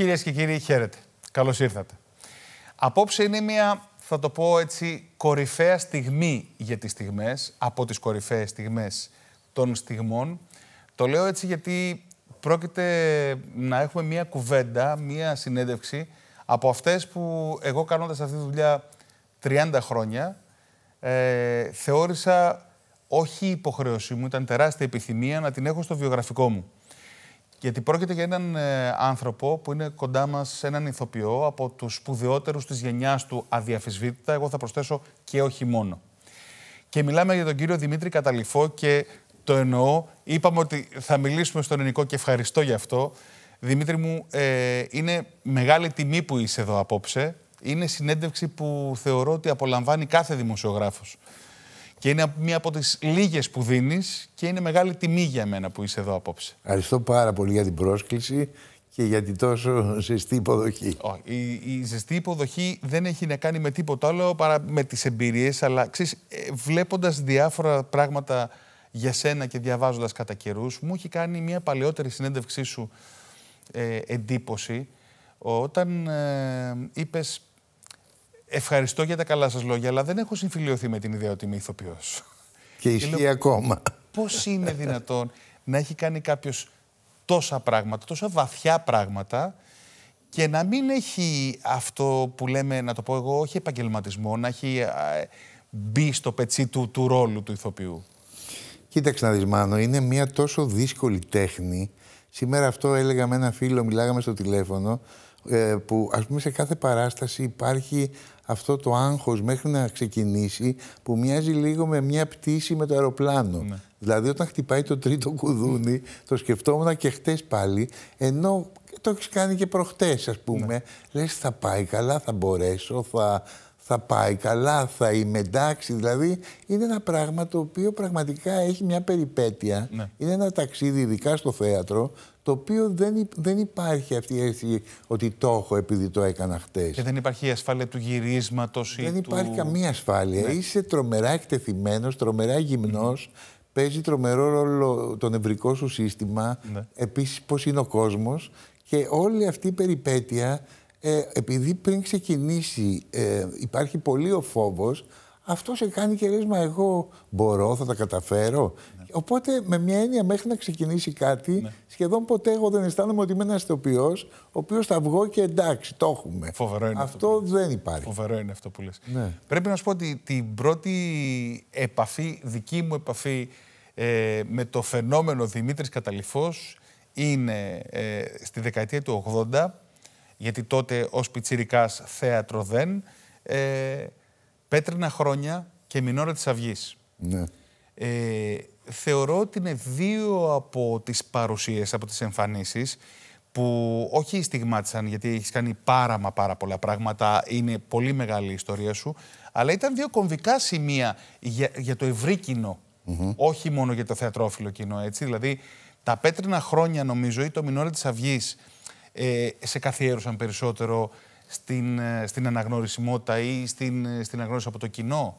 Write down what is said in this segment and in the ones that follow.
Κυρίες και κύριοι, χαίρετε. Καλώς ήρθατε. Απόψε είναι μια, θα το πω έτσι, κορυφαία στιγμή για τις στιγμές, από τις κορυφαίες στιγμές των στιγμών. Το λέω έτσι γιατί πρόκειται να έχουμε μια κουβέντα, μια συνέντευξη από αυτές που εγώ κανοντα αυτή τη δουλειά 30 χρόνια ε, θεώρησα όχι υποχρέωσή μου, ήταν τεράστια επιθυμία να την έχω στο βιογραφικό μου. Γιατί πρόκειται για έναν ε, άνθρωπο που είναι κοντά μας, έναν ηθοποιό από τους σπουδαιότερους της γενιάς του, αδιαφυσβήτητα. Εγώ θα προσθέσω και όχι μόνο. Και μιλάμε για τον κύριο Δημήτρη Καταληφό και το εννοώ. Είπαμε ότι θα μιλήσουμε στον ελληνικό και ευχαριστώ γι' αυτό. Δημήτρη μου, ε, είναι μεγάλη τιμή που είσαι εδώ απόψε. Είναι συνέντευξη που θεωρώ ότι απολαμβάνει κάθε δημοσιογράφος. Και είναι μία από τις λίγες που δίνεις και είναι μεγάλη τιμή για μένα που είσαι εδώ απόψε. Ευχαριστώ πάρα πολύ για την πρόσκληση και για την τόσο ζεστή υποδοχή. Η, ζεστή υποδοχή δεν έχει να κάνει με τίποτα άλλο παρά με τις εμπειρίες, αλλά ε, βλέποντας διάφορα πράγματα για σένα και διαβάζοντας κατά καιρούς, μου έχει κάνει μια παλαιότερη συνέντευξή σου ε, εντύπωση όταν ε, είπες Ευχαριστώ για τα καλά σας λόγια, αλλά δεν έχω συμφιλειωθεί με την ιδέα ότι είμαι ηθοποιός. Και ισχύει ακόμα. Πώς είναι δυνατόν να έχει κάνει κάποιος τόσα πράγματα, τόσα βαθιά πράγματα και να μην έχει αυτό που λέμε, να το πω εγώ, όχι επαγγελματισμό, να έχει μπει στο πετσί του, του ρόλου του ηθοποιού. Κοίταξε να δεις είναι μια τόσο δύσκολη τέχνη. Σήμερα αυτό έλεγα με ένα φίλο, μιλάγαμε στο τηλέφωνο, ε, που ας πούμε σε κάθε παράσταση υπάρχει αυτό το άγχος μέχρι να ξεκινήσει που μοιάζει λίγο με μια πτήση με το αεροπλάνο. Ναι. Δηλαδή όταν χτυπάει το τρίτο κουδούνι, το σκεφτόμουν και χτες πάλι, ενώ το έχεις κάνει και προχτές ας πούμε, ναι. λες θα πάει καλά, θα μπορέσω, θα, θα πάει καλά, θα είμαι εντάξει. Δηλαδή είναι ένα πράγμα το οποίο πραγματικά έχει μια περιπέτεια. Ναι. Είναι ένα ταξίδι, ειδικά στο θέατρο, το οποίο δεν, δεν υπάρχει αυτή η αίσθηση ότι το έχω επειδή το έκανα χτες. Και δεν υπάρχει η ασφάλεια του γυρίσματος ή Δεν υπάρχει καμία ασφάλεια. Ναι. Είσαι τρομερά τρομερά τρομερά γυμνός, παίζει τρομερό ρόλο το νευρικό σου σύστημα, ναι. επίσης πώς είναι ο κόσμος και όλη αυτή η περιπέτεια, ε, επειδή πριν ξεκινήσει ε, υπάρχει πολύ ο φόβος, αυτό σε κάνει και λες, μα εγώ μπορώ, θα τα καταφέρω. Οπότε, με μια έννοια, μέχρι να ξεκινήσει κάτι, ναι. σχεδόν ποτέ εγώ δεν αισθάνομαι ότι είμαι ένας ηθοποιός, ο οποίος θα βγω και εντάξει, το έχουμε. Φοβερό είναι αυτό. Αυτό που δεν υπάρχει. Φοβερό είναι αυτό που λες. Ναι. Πρέπει να σου πω ότι την πρώτη επαφή, δική μου επαφή ε, με το φαινόμενο Δημήτρης Καταληφό είναι ε, στη δεκαετία του 80, γιατί τότε ως πιτσιρικάς θέατρο δεν, ε, πέτρινα χρόνια και μηνόρα της Αυγής. Ναι. Ε, θεωρώ ότι είναι δύο από τις παρουσίες, από τις εμφανίσεις που όχι στιγμάτισαν γιατί έχεις κάνει πάρα μα πάρα πολλά πράγματα, είναι πολύ μεγάλη η ιστορία σου, αλλά ήταν δύο κομβικά σημεία για, το ευρύ όχι μόνο για το θεατρόφιλο κοινό, έτσι. Δηλαδή, τα πέτρινα χρόνια νομίζω ή το μηνόρα της Αυγής ε, σε καθιέρωσαν περισσότερο στην, ε, στην αναγνωρισιμότητα ή στην, ε, στην αναγνώριση από το κοινό.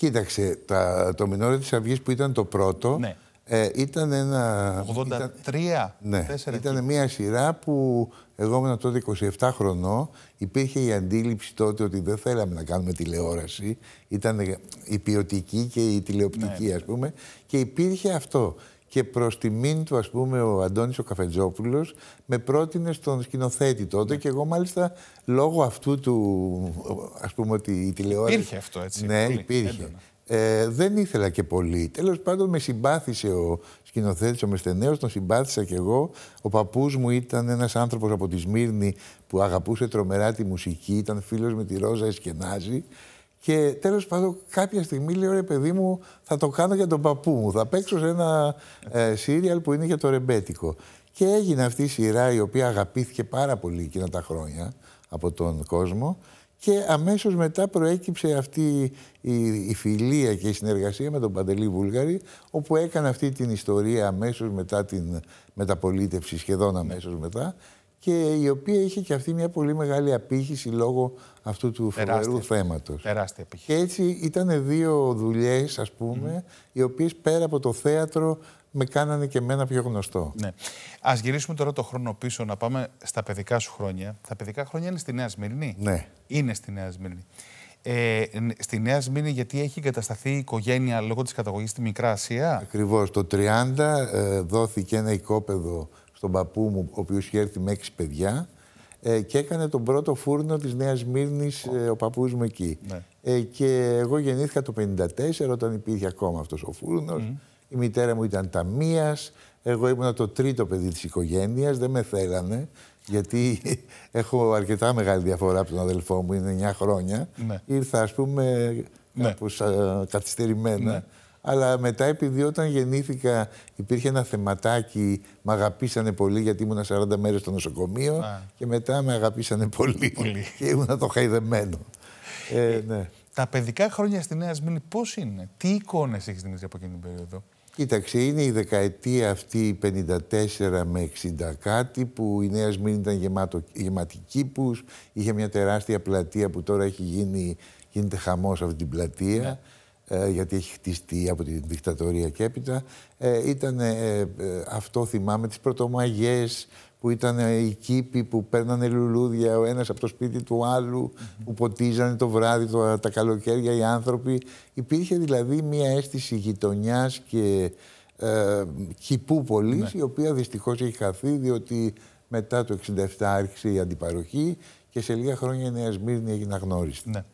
Κοίταξε, τα, το μινόριο της Αυγής που ήταν το πρώτο. Ναι. Ε, ήταν ένα. 83, ήταν, ναι, ήταν μια σειρά που εγώ ήμουν τότε 27 χρονών. Υπήρχε η αντίληψη τότε ότι δεν θέλαμε να κάνουμε τηλεόραση. Ήταν η ποιοτική και η τηλεοπτική, ναι. ας πούμε. Και υπήρχε αυτό και προς τιμήν του, ας πούμε, ο Αντώνης ο Καφετζόπουλος με πρότεινε στον σκηνοθέτη τότε. Ναι. Και εγώ, μάλιστα, λόγω αυτού του. Ας πούμε, ότι η τηλεόραση. Υπήρχε αυτό, έτσι. Ναι, υπήρχε. Ε, δεν ήθελα και πολύ. Τέλος πάντων, με συμπάθησε ο σκηνοθέτης, ο Μεστενέο, τον συμπάθησα κι εγώ. Ο παππούς μου ήταν ένας άνθρωπος από τη Σμύρνη που αγαπούσε τρομερά τη μουσική, ήταν φίλος με τη Ρόζα Εσκενάζη. Και τέλος πάντων, κάποια στιγμή λέω ρε παιδί μου, θα το κάνω για τον παππού μου. Θα παίξω σε ένα ε, σύριαλ που είναι για το ρεμπέτικο. Και έγινε αυτή η σειρά η οποία αγαπήθηκε πάρα πολύ εκείνα τα χρόνια από τον κόσμο. Και αμέσως μετά προέκυψε αυτή η, η φιλία και η συνεργασία με τον Παντελή Βούλγαρη, όπου έκανε αυτή την ιστορία αμέσως μετά την μεταπολίτευση, σχεδόν αμέσως μετά, και η οποία είχε και αυτή μια πολύ μεγάλη απήχηση λόγω αυτού του φοβερού θέματος. Τεράστια απήχηση. Και έτσι ήταν δύο δουλειές, ας πούμε, mm. οι οποίες πέρα από το θέατρο με κάνανε και εμένα πιο γνωστό. Ναι. Ας γυρίσουμε τώρα το χρόνο πίσω, να πάμε στα παιδικά σου χρόνια. Τα παιδικά χρόνια είναι στη Νέα Σμύρνη. Ναι. Είναι στη Νέα Σμύρνη. Ε, στη Νέα Σμύρνη, γιατί έχει εγκατασταθεί η οικογένεια λόγω της καταγωγής στη Μικρά Ασία. Ακριβώς. Το 30 ε, δόθηκε ένα οικόπεδο στον παππού μου, ο οποίος είχε έρθει με έξι παιδιά, ε, και έκανε τον πρώτο φούρνο της Νέας Μύρνης ε, ο παππούς μου εκεί. Ναι. Ε, και εγώ γεννήθηκα το 1954 όταν υπήρχε ακόμα αυτός ο φούρνος. Η μητέρα μου ήταν ταμεία. εγώ ήμουν το τρίτο παιδί της οικογένειας, δεν με θέλανε γιατί έχω αρκετά μεγάλη διαφορά από τον αδελφό μου, είναι 9 χρόνια. Ναι. Ήρθα ας πούμε ναι. κάπως καθυστερημένα ναι. Αλλά μετά, επειδή όταν γεννήθηκα υπήρχε ένα θεματάκι, με αγαπήσανε πολύ γιατί ήμουν 40 μέρες στο νοσοκομείο. Και μετά με αγαπήσανε πολύ. πολύ. Και ήμουν το χαϊδεμένο. Ε, ε, ναι. Τα παιδικά χρόνια στη Νέα Σμύρνη πώς είναι, τι εικόνες έχεις δημιουργήσει από εκείνη την περίοδο. Κοίταξε, είναι η δεκαετία αυτή 54 με 60 κάτι που η Νέα ήταν γεμάτο, γεμάτη κήπους, είχε μια τεράστια πλατεία που τώρα έχει γίνει, γίνεται χαμός αυτή την πλατεία. Ναι. Ε, γιατί έχει χτιστεί από την δικτατορία και έπειτα, ε, ήταν ε, αυτό θυμάμαι τις πρωτομαγιές που ήταν οι κήποι που παίρνανε λουλούδια ο ένας από το σπίτι του άλλου, που ποτίζανε το βράδυ, τα καλοκαίρια οι άνθρωποι. Υπήρχε δηλαδή μια αίσθηση γειτονιάς και ε, κηπού ναι. η οποία δυστυχώς έχει χαθεί, διότι μετά το 67 άρχισε η αντιπαροχή και σε λίγα χρόνια η Νέα Σμύρνη έγινε αγνώριστη. Ναι.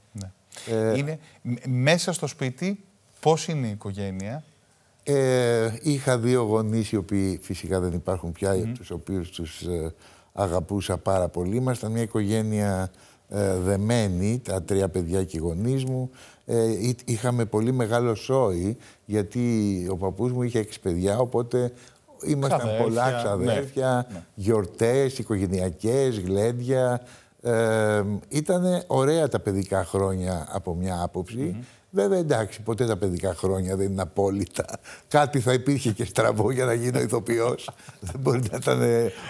Ε, είναι μέσα στο σπίτι πώς είναι η οικογένεια. Ε, είχα δύο γονείς οι οποίοι φυσικά δεν υπάρχουν πια, mm. τους οποίους τους ε, αγαπούσα πάρα πολύ. Ήμασταν μια οικογένεια ε, δεμένη, τα τρία παιδιά και οι γονείς μου. Ε, είχαμε πολύ μεγάλο σόι, γιατί ο παππούς μου είχε έξι παιδιά, οπότε ήμασταν πολλά ναι, ξαδέρφια, ναι, ναι. γιορτές, οικογενειακές, γλέντια. Ε, ήταν ωραία τα παιδικά χρόνια από μια άποψη. Mm -hmm. Βέβαια, εντάξει, ποτέ τα παιδικά χρόνια δεν είναι απόλυτα. Κάτι θα υπήρχε και στραβό για να γίνω ηθοποιός. δεν μπορεί να ήταν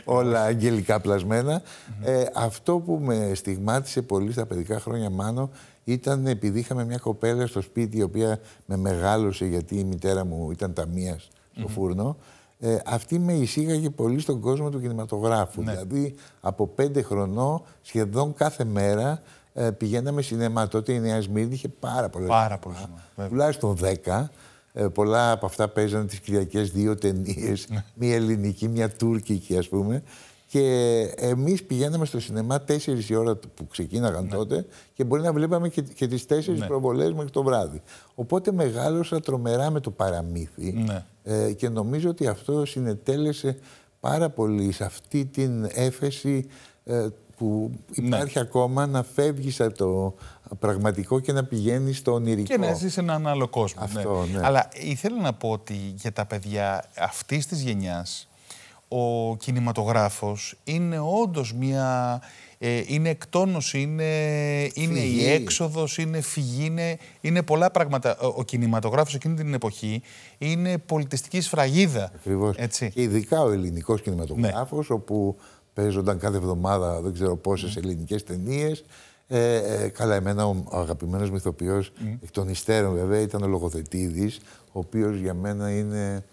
όλα αγγελικά πλασμένα. Ε, αυτό που με στιγμάτισε πολύ στα παιδικά χρόνια, μάνο, ήταν επειδή είχαμε μια κοπέλα στο σπίτι η οποία με μεγάλωσε γιατί η μητέρα μου ήταν ταμείας στο φούρνο ε, αυτή με εισήγαγε πολύ στον κόσμο του κινηματογράφου. Ναι. Δηλαδή, από πέντε χρονών, σχεδόν κάθε μέρα ε, πηγαίναμε σινεμά. Τότε η Νέα Σμύρνη είχε πάρα πολλά. Πάρα πολλά. Τουλάχιστον δέκα. Ε, πολλά από αυτά παίζανε τις Κυριακές δύο ταινίες, ναι. μία ελληνική, μία τουρκική ας πούμε. Και εμείς πηγαίναμε στο σινεμά 4 η ώρα που ξεκίναγαν ναι. τότε και μπορεί να βλέπαμε και, και τις 4 ναι. προβολές μέχρι το βράδυ. Οπότε μεγάλωσα τρομερά με το παραμύθι ναι. ε, και νομίζω ότι αυτό συνετέλεσε πάρα πολύ σε αυτή την έφεση ε, που υπάρχει ακόμα να φεύγεις από το πραγματικό και να πηγαίνεις στο ονειρικό. Και να ζεις σε έναν άλλο κόσμο. Αυτό, Αλλά ήθελα να πω ότι για τα παιδιά αυτής της γενιάς ο κινηματογράφος είναι όντως μια... Ε, είναι εκτόνωση, είναι, είναι η έξοδος, είναι φυγή, είναι, πολλά πράγματα. Ο, ο κινηματογράφος εκείνη την εποχή είναι πολιτιστική σφραγίδα. Έτσι. Και ειδικά ο ελληνικός κινηματογράφος, ναι. όπου παίζονταν κάθε εβδομάδα δεν ξέρω πόσες ελληνικές ταινίες. Ε, ε, καλά, εμένα ο, ο αγαπημένος μυθοποιός, εκ των υστέρων βέβαια, ήταν ο Λογοθετίδης, ο οποίος για μένα είναι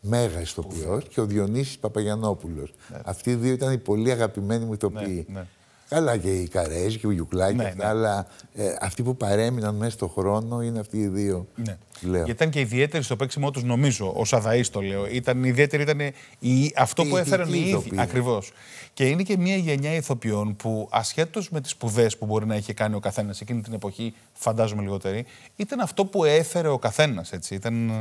μέγας ηθοποιός και ο Διονύσης Παπαγιανόπουλος. Ναι. Αυτοί οι δύο ήταν οι πολύ αγαπημένοι μου ηθοποιοί. Ναι, ναι. Καλά και οι Καρέζοι και ο Γιουκλάκης, ναι, ναι. αλλά ε, αυτοί που παρέμειναν μέσα στον χρόνο είναι αυτοί οι δύο. Ναι. Γιατί ήταν και ιδιαίτεροι στο παίξιμό τους, νομίζω, ο Σαδαή το λέω. Ήταν ιδιαίτερη, ήταν η, αυτό που έφεραν οι ίδιοι. Ακριβώς. Και είναι και μια γενιά ηθοποιών που ασχέτως με τις σπουδές που μπορεί να είχε κάνει ο καθένας εκείνη την εποχή, φαντάζομαι λιγότερη, ήταν αυτό που έφερε ο καθένας. Ήταν...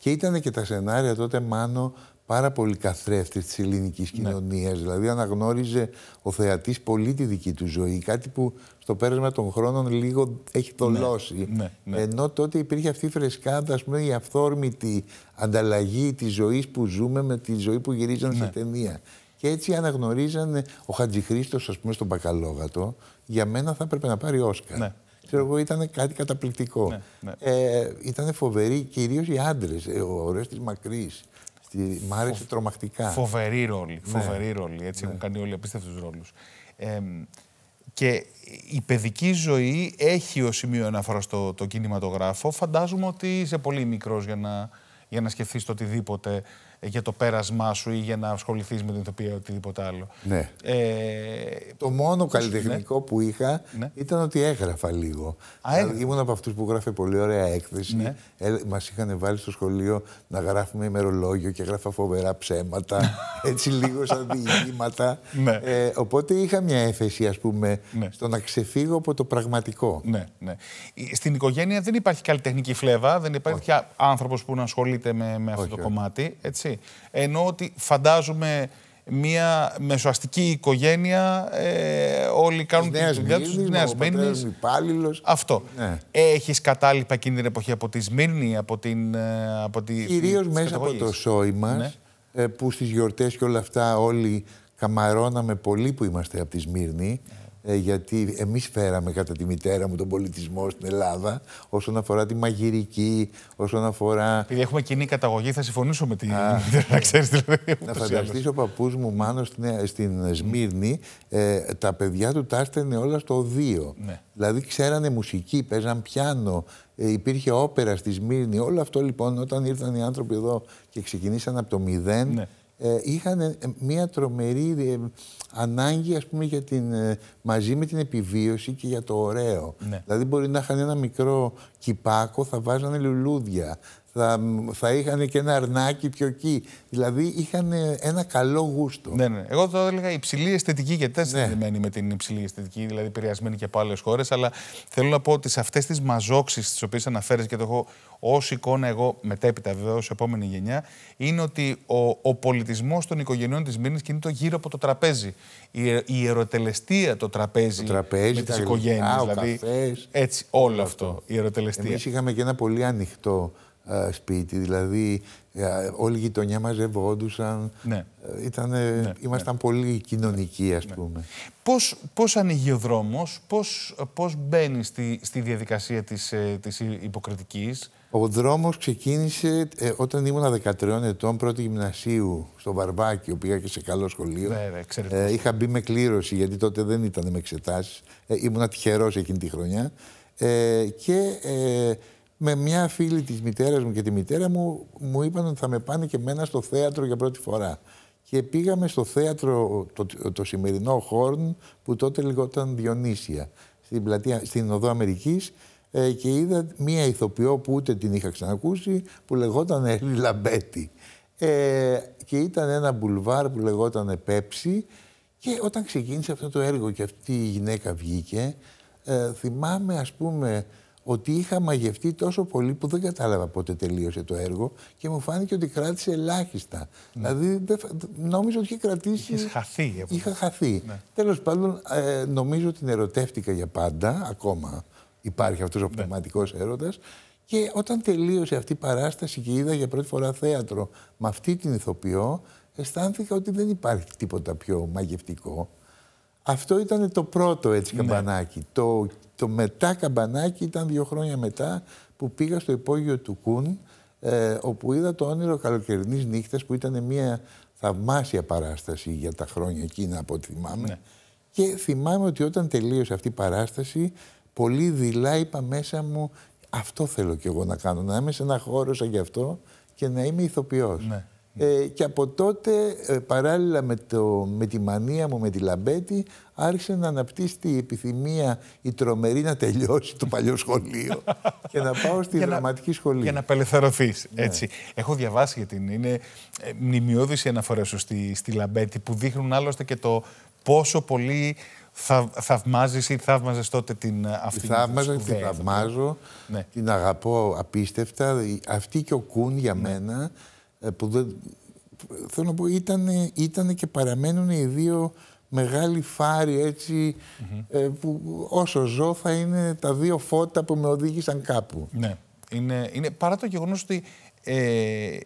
Και ήταν και τα σενάρια τότε, Μάνο, πάρα πολύ καθρέφτες της Ελληνικής ναι. Δηλαδή αναγνώριζε ο θεατής πολύ τη δική του ζωή. Κάτι που στο πέρασμα των χρόνων λίγο έχει ναι, θολώσει. Ναι, ναι, Ενώ τότε υπήρχε αυτή η φρεσκάδα, ας πούμε, η αυθόρμητη ανταλλαγή της ζωής που ζούμε με τη ζωή που γυρίζαν σε ναι. ταινία. Και έτσι αναγνωρίζανε ο Χατζηχρήστος, ας πούμε, στον Πακαλόγατο. για μένα θα έπρεπε να πάρει Όσκαρ. Ξέρω εγώ, ήταν κάτι καταπληκτικό. Ναι, ναι. Ε, ήταν φοβερή, κυρίως οι άντρες. Ε, ο ωραίος της Μακρύς. Στη... Μ' άρεσε τρομακτικά. Φοβερή ρόλη. Ναι. Φοβερή Έτσι έχουν κάνει όλοι απίστευτους ρόλους. Ε, και η παιδική ζωή έχει ως σημείο αναφορά στο το κινηματογράφο. Φαντάζομαι ότι είσαι πολύ μικρός για να, για να σκεφτείς οτιδήποτε για το πέρασμά σου ή για να ασχοληθείς με την ηθοποιία ή οτιδήποτε άλλο. Ναι. Ε, το μόνο καλλιτεχνικό που είχα ναι. ήταν ότι έγραφα λίγο. Α, δηλαδή, Ήμουν από αυτούς που γράφε πολύ ωραία έκθεση. Ναι. Ε, Μας είχαν βάλει στο σχολείο να γράφουμε ημερολόγιο και γράφα φοβερά ψέματα. έτσι λίγο σαν διηγήματα. Ναι. ε, οπότε είχα μια έφεση, ας πούμε, στο να ξεφύγω από το πραγματικό. Ναι, ναι. Στην οικογένεια δεν υπάρχει καλλιτεχνική φλέβα, δεν υπάρχει άνθρωπος που να ασχολείται με, με αυτό το κομμάτι. Έτσι. Ενώ ότι φαντάζομαι μια μεσοαστική οικογένεια, ε, όλοι κάνουν της δουλειά τους. Νέα Σμύρνη. Αυτό. Ναι. έχεις Έχει κατάλοιπα εκείνη την εποχή από τη Σμύρνη, από την. Ε, από τη, Κυρίως μέσα από το σόι μας, ναι. ε, που στις γιορτές και όλα αυτά όλοι καμαρώναμε πολύ που είμαστε από τη Σμύρνη. Ναι ε, γιατί εμείς φέραμε κατά τη μητέρα μου τον πολιτισμό στην Ελλάδα όσον αφορά τη μαγειρική, όσον αφορά... Επειδή έχουμε κοινή καταγωγή θα συμφωνήσω με την Α, μητέρα, να ξέρεις Να φανταστείς ο παππούς μου μάλλον στην, ε, στην Σμύρνη ε, τα παιδιά του τα όλα στο δύο. Ναι. Δηλαδή ξέρανε μουσική, παίζαν πιάνο, ε, υπήρχε όπερα στη Σμύρνη. Όλο αυτό λοιπόν όταν ήρθαν οι άνθρωποι εδώ και ξεκινήσαν από το μηδέν ναι. Ε, είχαν ε, μια τρομερή ε, ανάγκη ας πούμε, για την, μαζί με την επιβίωση και για το ωραίο. Ναι. Δηλαδή μπορεί να είχαν ένα μικρό κυπάκο, θα βάζανε λουλούδια, θα, θα είχαν και ένα αρνάκι πιο εκεί. Δηλαδή είχαν ένα καλό γούστο. Ναι, ναι. Εγώ θα έλεγα υψηλή αισθητική, γιατί ναι. δεν συνδεδεμένη με την υψηλή αισθητική, δηλαδή επηρεασμένη και από άλλες χώρες. Αλλά θέλω να πω ότι σε αυτές τις μαζόξεις τις οποίες αναφέρεις και το έχω ως εικόνα εγώ μετέπειτα, βέβαια, ω επόμενη γενιά, είναι ότι ο, ο πολιτισμός των οικογενειών της Μήνη κινείται γύρω από το τραπέζι. Η, η ερωτελεστία το τραπέζι, το τραπέζι με τις οικογένειε. Δηλαδή, έτσι, όλο αυτό. αυτό η ερωτελεστία. Εμεί είχαμε και ένα πολύ ανοιχτό ε, σπίτι. Δηλαδή, ε, όλη η γειτονιά μαζευόντουσαν. Ναι. Ε, ήτανε, ναι, ναι. ήμασταν πολύ κοινωνικοί, ας ναι. πούμε. Πώς, πώς ανοίγει ο δρόμος, πώς, πώς μπαίνει στη, διαδικασία της, της υποκριτικής. Ο δρόμος ξεκίνησε όταν ήμουν 13 ετών, πρώτη γυμνασίου, στο Βαρβάκι, πήγα και σε καλό σχολείο. ε, είχα μπει με κλήρωση, γιατί τότε δεν ήταν με εξετάσεις. Ε, ήμουν τυχερός εκείνη τη χρονιά. και με μια φίλη της μητέρας μου και τη μητέρα μου μου είπαν ότι θα με πάνε και μένα στο θέατρο για πρώτη φορά. Και πήγαμε στο θέατρο, το, το σημερινό Χόρν, που τότε λεγόταν Διονύσια, στην, πλατεία, στην Οδό Αμερικής, ε, και είδα μία ηθοποιό που ούτε την είχα ξανακούσει, που λεγόταν Έλλη Λαμπέτη. Ε, και ήταν ένα μπουλβάρ που λεγόταν Πέψη, και όταν ξεκίνησε αυτό το έργο και αυτή η γυναίκα βγήκε, ε, θυμάμαι, ας πούμε, ότι είχα μαγευτεί τόσο πολύ που δεν κατάλαβα πότε τελείωσε το έργο και μου φάνηκε ότι κράτησε ελάχιστα. Ναι. Δηλαδή νόμιζα ότι είχε κρατήσει. Είχες χαθεί. Είχα χαθεί. Ναι. Τέλος πάντων, ε, νομίζω ότι την ερωτεύτηκα για πάντα. Ακόμα υπάρχει αυτός ο ναι. πνευματικός έρωτας. έρωτα. Και όταν τελείωσε αυτή η παράσταση και είδα για πρώτη φορά θέατρο με αυτή την ηθοποιό, αισθάνθηκα ότι δεν υπάρχει τίποτα πιο μαγευτικό. Αυτό ήταν το πρώτο έτσι ναι. καμπανάκι. Το, το μετά καμπανάκι ήταν δύο χρόνια μετά που πήγα στο υπόγειο του Κούν ε, όπου είδα το όνειρο καλοκαιρινής νύχτας που ήταν μια θαυμάσια παράσταση για τα χρόνια εκείνα από ό,τι θυμάμαι. Ναι. Και θυμάμαι ότι όταν τελείωσε αυτή η παράσταση πολύ δειλά είπα μέσα μου αυτό θέλω κι εγώ να κάνω, να είμαι σε ένα χώρο σαν γι' αυτό και να είμαι ηθοποιός. Ναι. Ε, και από τότε, ε, παράλληλα με, το, τη μανία μου, με τη λαμπέτη, άρχισε να αναπτύσσει η επιθυμία η τρομερή να τελειώσει το παλιό σχολείο και να πάω στη δραματική σχολή. Για να απελευθερωθείς. Ναι. Έχω διαβάσει για την. Είναι ε, μνημειώδηση η αναφορά σου στη, λαμπέτη που δείχνουν άλλωστε και το πόσο πολύ θα, θαυμάζεις ή θαυμαζε τότε την αυτή Θαύμαζα και θαυμάζω, ναι. την αγαπώ απίστευτα. Αυτή και ο Κούν για ναι. μένα ε, που δεν, θέλω να πω, ήταν, και παραμένουν οι δύο μεγάλοι φάροι ε, που όσο ζω θα είναι τα δύο φώτα που με οδήγησαν κάπου. Ναι. Είναι, είναι παρά το γεγονός ότι ε,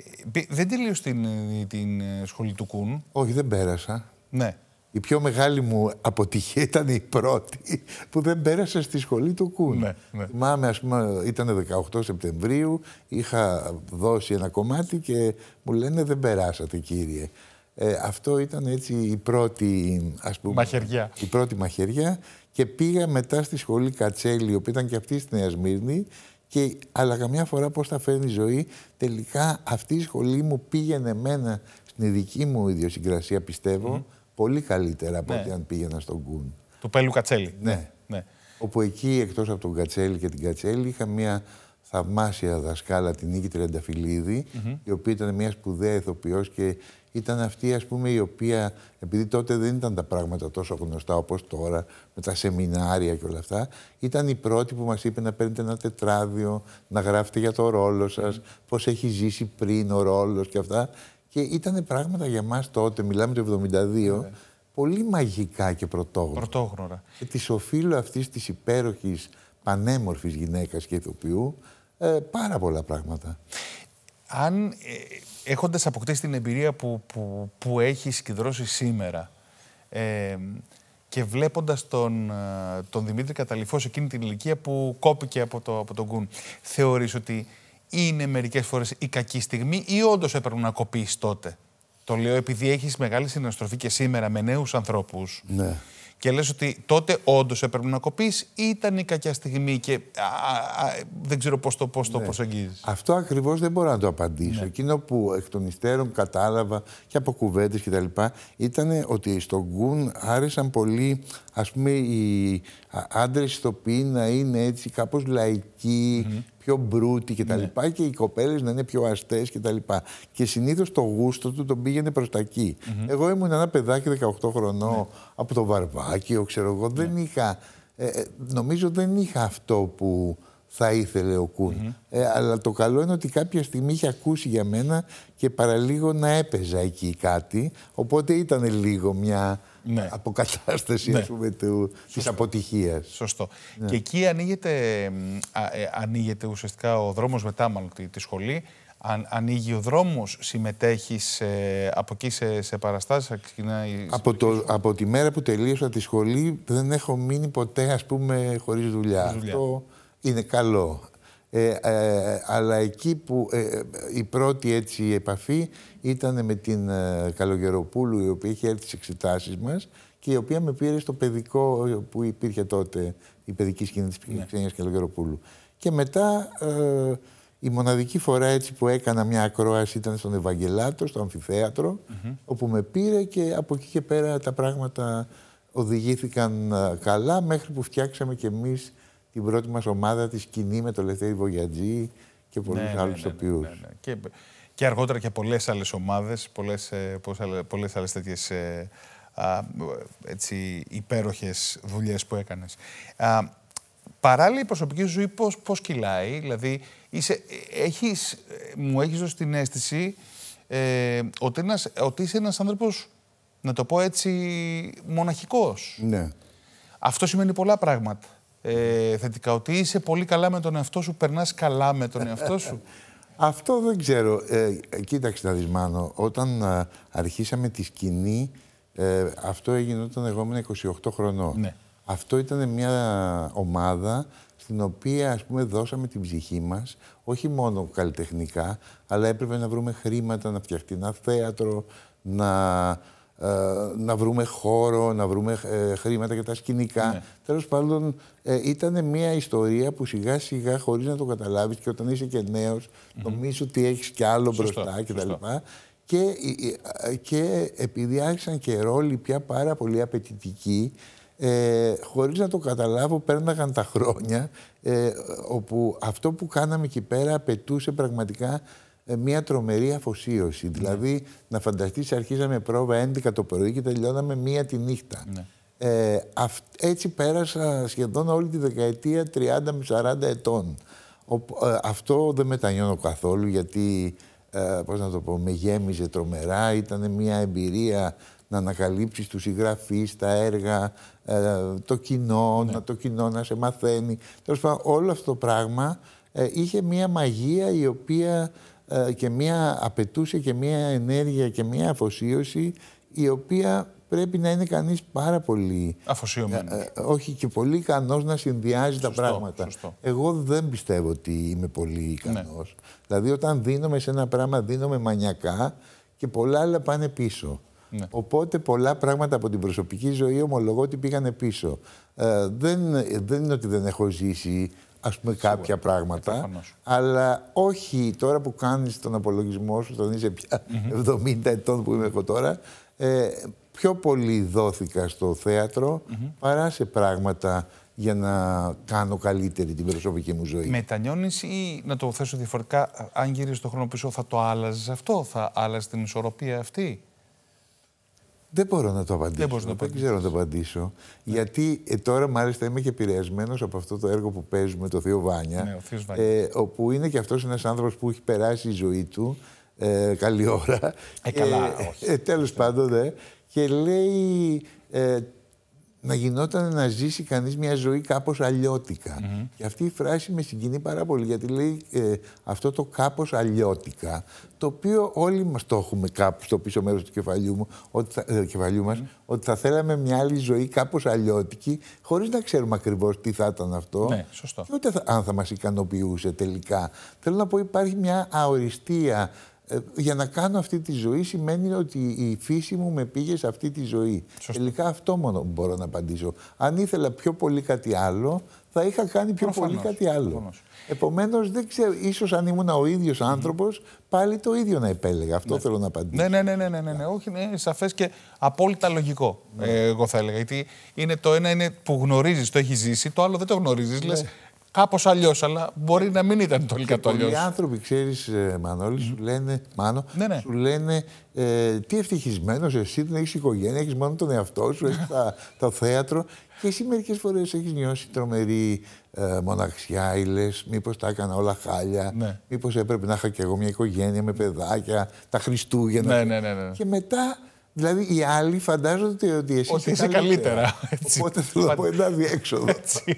δεν τελείωσε την, την σχολή του Κούν. Όχι, δεν πέρασα. Ναι. Η πιο μεγάλη μου αποτυχία ήταν η πρώτη που δεν πέρασα στη σχολή του Κούν. Ναι, ναι. ας πούμε, ήταν 18 Σεπτεμβρίου, είχα δώσει ένα κομμάτι και μου λένε δεν περάσατε κύριε. Ε, αυτό ήταν έτσι η πρώτη, ας πούμε, μαχαιριά. η πρώτη μαχαιριά και πήγα μετά στη σχολή Κατσέλη, που ήταν και αυτή στη Νέα Σμύρνη και, αλλά καμιά φορά πώς τα φέρνει η ζωή, τελικά αυτή η σχολή μου πήγαινε εμένα στην δική μου ιδιοσυγκρασία πιστεύω, πολύ καλύτερα από ναι. ό,τι αν πήγαινα στον Κούν. Του Πέλου Κατσέλη. Ναι. ναι. ναι. Όπου εκεί εκτός από τον Κατσέλη και την Κατσέλη είχα μια θαυμάσια δασκάλα, την Νίκη Τρενταφυλλίδη, mm -hmm. η οποία ήταν μια σπουδαία ηθοποιός και ήταν αυτή ας πούμε, η οποία, επειδή τότε δεν ήταν τα πράγματα τόσο γνωστά όπως τώρα, με τα σεμινάρια και όλα αυτά, ήταν η πρώτη που μας είπε να παίρνετε ένα τετράδιο, να γράφετε για το ρόλο σας, πώς έχει ζήσει πριν ο ρόλος και αυτά. Και ήταν πράγματα για εμάς τότε, μιλάμε το 72, ναι. πολύ μαγικά και πρωτόγνωρα. Πρωτόγνωρα. Και της οφείλω αυτής της υπέροχης, πανέμορφης γυναίκας και ηθοποιού, ε, πάρα πολλά πράγματα. Αν ε, έχοντας αποκτήσει την εμπειρία που, που, που έχει συγκεντρώσει σήμερα ε, και βλέποντας τον, ε, τον Δημήτρη Καταληφός εκείνη την ηλικία που κόπηκε από, το, από τον Κουν, θεωρείς ότι είναι μερικές φορές η κακή στιγμή ή όντως έπρεπε να κοπείς τότε. Το λέω επειδή έχεις μεγάλη συναστροφή και σήμερα με νέους ανθρώπους. Ναι. Και λες ότι τότε όντως έπρεπε να κοπείς ή ήταν η κακιά στιγμή και δεν ξέρω πώς το, πώς το ναι. Αυτό ακριβώς δεν μπορώ να το απαντήσω. Ναι. Εκείνο που εκ των υστέρων κατάλαβα και από κουβέντες κτλ. ήταν ότι στον Γκουν άρεσαν πολύ ας πούμε, οι άντρε ηθοποιοί να είναι έτσι κάπως λαϊκοί, mm-hmm. πιο μπρούτοι κτλ. Ναι. Mm-hmm. Και οι κοπέλες να είναι πιο αστές κτλ. Και, και συνήθως το γούστο του τον πήγαινε προς τα εκεί. Mm-hmm. Εγώ ήμουν ένα παιδάκι 18 χρονών ναι. από το Βαρβάκιο, ξέρω εγώ. Δεν ναι. είχα. Ε, ε, νομίζω δεν είχα αυτό που θα ήθελε ο Κούν. Mm-hmm. Ε, αλλά το καλό είναι ότι κάποια στιγμή είχε ακούσει για μένα και παραλίγο να έπαιζα εκεί κάτι. Οπότε ήταν λίγο μια ναι. αποκατάσταση ναι. πούμε, του, της αποτυχίας. Σωστό. Ναι. Και εκεί ανοίγεται, α, ε, ουσιαστικά ο δρόμος μετά μάλλον τη, σχολή. Αν, ανοίγει ο δρόμος, συμμετέχεις από εκεί σε, παραστάσεις, Από, από τη μέρα που τελείωσα τη σχολή δεν έχω μείνει ποτέ, ας πούμε, χωρίς δουλειά. είναι καλό. Ε, ε, αλλά εκεί που ε, ε, η πρώτη έτσι επαφή ήταν με την Καλογεροπούλου η οποία είχε έρθει στις εξετάσεις μας και η οποία με πήρε στο παιδικό που υπήρχε τότε η παιδική σκηνή της ναι. Καλογεροπούλου. Και μετά η μοναδική φορά έτσι που έκανα μια ακρόαση ήταν στον Ευαγγελάτο, στο αμφιθέατρο όπου με πήρε και από εκεί και πέρα τα πράγματα οδηγήθηκαν καλά μέχρι που φτιάξαμε κι εμείς την πρώτη μας ομάδα, τη σκηνή με το Λευτέρη Βογιατζή και πολλούς ναι, ναι άλλους ναι, ναι, ναι, ναι και, και, αργότερα και πολλές άλλες ομάδες, πολλές, ε, πολλές άλλες τέτοιες ε, α, έτσι, υπέροχες δουλειές που έκανες. Α, παράλληλα η προσωπική σου ζωή πώς, πώς κυλάει, δηλαδή είσαι, έχεις, μου έχεις δώσει την αίσθηση ε, ότι, ότι είσαι ένας άνθρωπος, να το πω έτσι, μοναχικός. Ναι. Αυτό σημαίνει πολλά πράγματα ε, θετικά, ότι είσαι πολύ καλά με τον εαυτό σου, περνάς καλά με τον εαυτό σου. Αυτό δεν ξέρω. Ε, κοίταξε να δεις όταν ε, αρχίσαμε τη σκηνή, ε, αυτό έγινε όταν εγώ ήμουν 28 χρονών. Ναι. Αυτό ήταν μια ομάδα στην οποία ας πούμε δώσαμε την ψυχή μας, όχι μόνο καλλιτεχνικά, αλλά έπρεπε να βρούμε χρήματα, να φτιαχτεί ένα θέατρο, να ε, να βρούμε χώρο, να βρούμε ε, χρήματα για τα σκηνικά. Ναι. Τέλος πάντων, ε, ήταν μια ιστορία που σιγά σιγά, χωρίς να το καταλάβεις και όταν είσαι και νέος, mm ότι έχεις κι άλλο μπροστά κτλ. Και, και επειδή άρχισαν και ρόλοι πια πάρα πολύ απαιτητικοί, ε, χωρίς να το καταλάβω, πέρναγαν τα χρόνια, όπου αυτό που κάναμε εκεί πέρα απαιτούσε πραγματικά ε, μια τρομερή αφοσίωση. Ναι. Δηλαδή, να φανταστείς, αρχίζαμε πρόβα 11 το πρωί και τελειώναμε μία τη νύχτα. Ναι. Ε, έτσι πέρασα σχεδόν όλη τη δεκαετία 30 με 40 ετών. Ο, ε, αυτό δεν μετανιώνω καθόλου γιατί, ε, πώς να το πω, με γέμιζε τρομερά. Ήταν μια εμπειρία να ανακαλύψεις τους συγγραφείς, τα έργα, ε, το κοινό, ναι. να, το κοινό να σε μαθαίνει. Τέλος πάντων, όλο αυτό το πράγμα είχε μια μαγεία η οποία ε, και μία απαιτούσε και μία ενέργεια και μία αφοσίωση η οποία πρέπει να είναι κανείς πάρα πολύ... Αφοσιωμένος. Ε, ε, όχι και πολύ ικανός να συνδυάζει τα πράγματα. Σωστό. Εγώ δεν πιστεύω ότι είμαι πολύ ικανός. Ναι. Δηλαδή όταν δίνομαι σε ένα πράγμα δίνομαι μανιακά και πολλά άλλα πάνε πίσω. Ναι. Οπότε πολλά πράγματα από την προσωπική ζωή ομολογώ ότι πήγανε πίσω. δεν, δεν είναι ότι δεν έχω ζήσει ας πούμε κάποια πράγματα, αλλά όχι τώρα που κάνεις τον απολογισμό σου, τον είσαι πια 70 ετών που είμαι εγώ τώρα, ε, πιο πολύ δόθηκα στο θέατρο παρά σε πράγματα για να κάνω καλύτερη την προσωπική μου ζωή. Μετανιώνεις ή, να το θέσω διαφορετικά, αν γυρίσεις το χρόνο πίσω, θα το άλλαζες αυτό, θα άλλαζες την ισορροπία αυτή. Δεν μπορώ να το απαντήσω. Δεν, μπορώ να το ξέρω να το απαντήσω. Ναι. Γιατί ε, τώρα μάλιστα είμαι και επηρεασμένος από αυτό το έργο που παίζουμε, το Θείο Βάνια. Ναι, ο Βάνια. Ε, όπου είναι και αυτός ένας άνθρωπος που έχει περάσει η ζωή του. Ε, καλή ώρα. Ε, καλά, ε, όχι. Ε, τέλος πάντων, δε. Και λέει να γινόταν να ζήσει κανείς μια ζωή κάπως αλλιώτικα. Και αυτή η φράση με συγκινεί πάρα πολύ, γιατί λέει ε, αυτό το κάπως αλλιώτικα, το οποίο όλοι μας το έχουμε κάπου στο πίσω μέρος του κεφαλιού, μου, ότι θα, ε, κεφαλιού μας, ότι θα θέλαμε μια άλλη ζωή κάπως αλλιώτικη, χωρίς να ξέρουμε ακριβώς τι θα ήταν αυτό. Ναι, σωστό. Και ούτε θα, αν θα μας ικανοποιούσε τελικά. Θέλω να πω υπάρχει μια αοριστία ε, για να κάνω αυτή τη ζωή σημαίνει ότι η φύση μου με πήγε σε αυτή τη ζωή. Σωστή. Τελικά αυτό μόνο μπορώ να απαντήσω. Αν ήθελα πιο πολύ κάτι άλλο, θα είχα κάνει πιο πολύ κάτι άλλο. Επομένως, δεν ξέρω, ίσως αν ήμουν ο ίδιος mm. άνθρωπος, πάλι το ίδιο να επέλεγα. Αυτό ναι. θέλω να απαντήσω. Ναι, ναι, ναι, ναι, ναι, ναι. ναι. ναι. όχι, είναι σαφές και απόλυτα λογικό. Ε, εγώ θα έλεγα. Γιατί είναι το ένα είναι που γνωρίζεις, το έχεις ζήσει, το άλλο δεν το γνωρίζεις. Ναι. Λες, Κάπως αλλιώς, αλλά μπορεί να μην ήταν το το αλλιώ. Οι άνθρωποι, ξέρεις, ε, Μανώλη, σου λένε, Μάνο, ναι, ναι. σου λένε ε, τι ευτυχισμένος εσύ δεν έχεις οικογένεια, έχεις μόνο τον εαυτό σου, έχεις το θέατρο. Και εσύ μερικές φορές έχεις νιώσει τρομερή ε, μοναξιά, ή λες, μήπως τα έκανα όλα χάλια. Ναι. Μήπως έπρεπε να είχα κι εγώ μια οικογένεια με παιδάκια, τα Χριστούγεννα. ναι, ναι. ναι. ναι. Και μετά Δηλαδή οι άλλοι φαντάζονται ότι εσύ ότι είσαι καλύτερα. καλύτερα. Οπότε θέλω να πω ένα διέξοδο. Έτσι.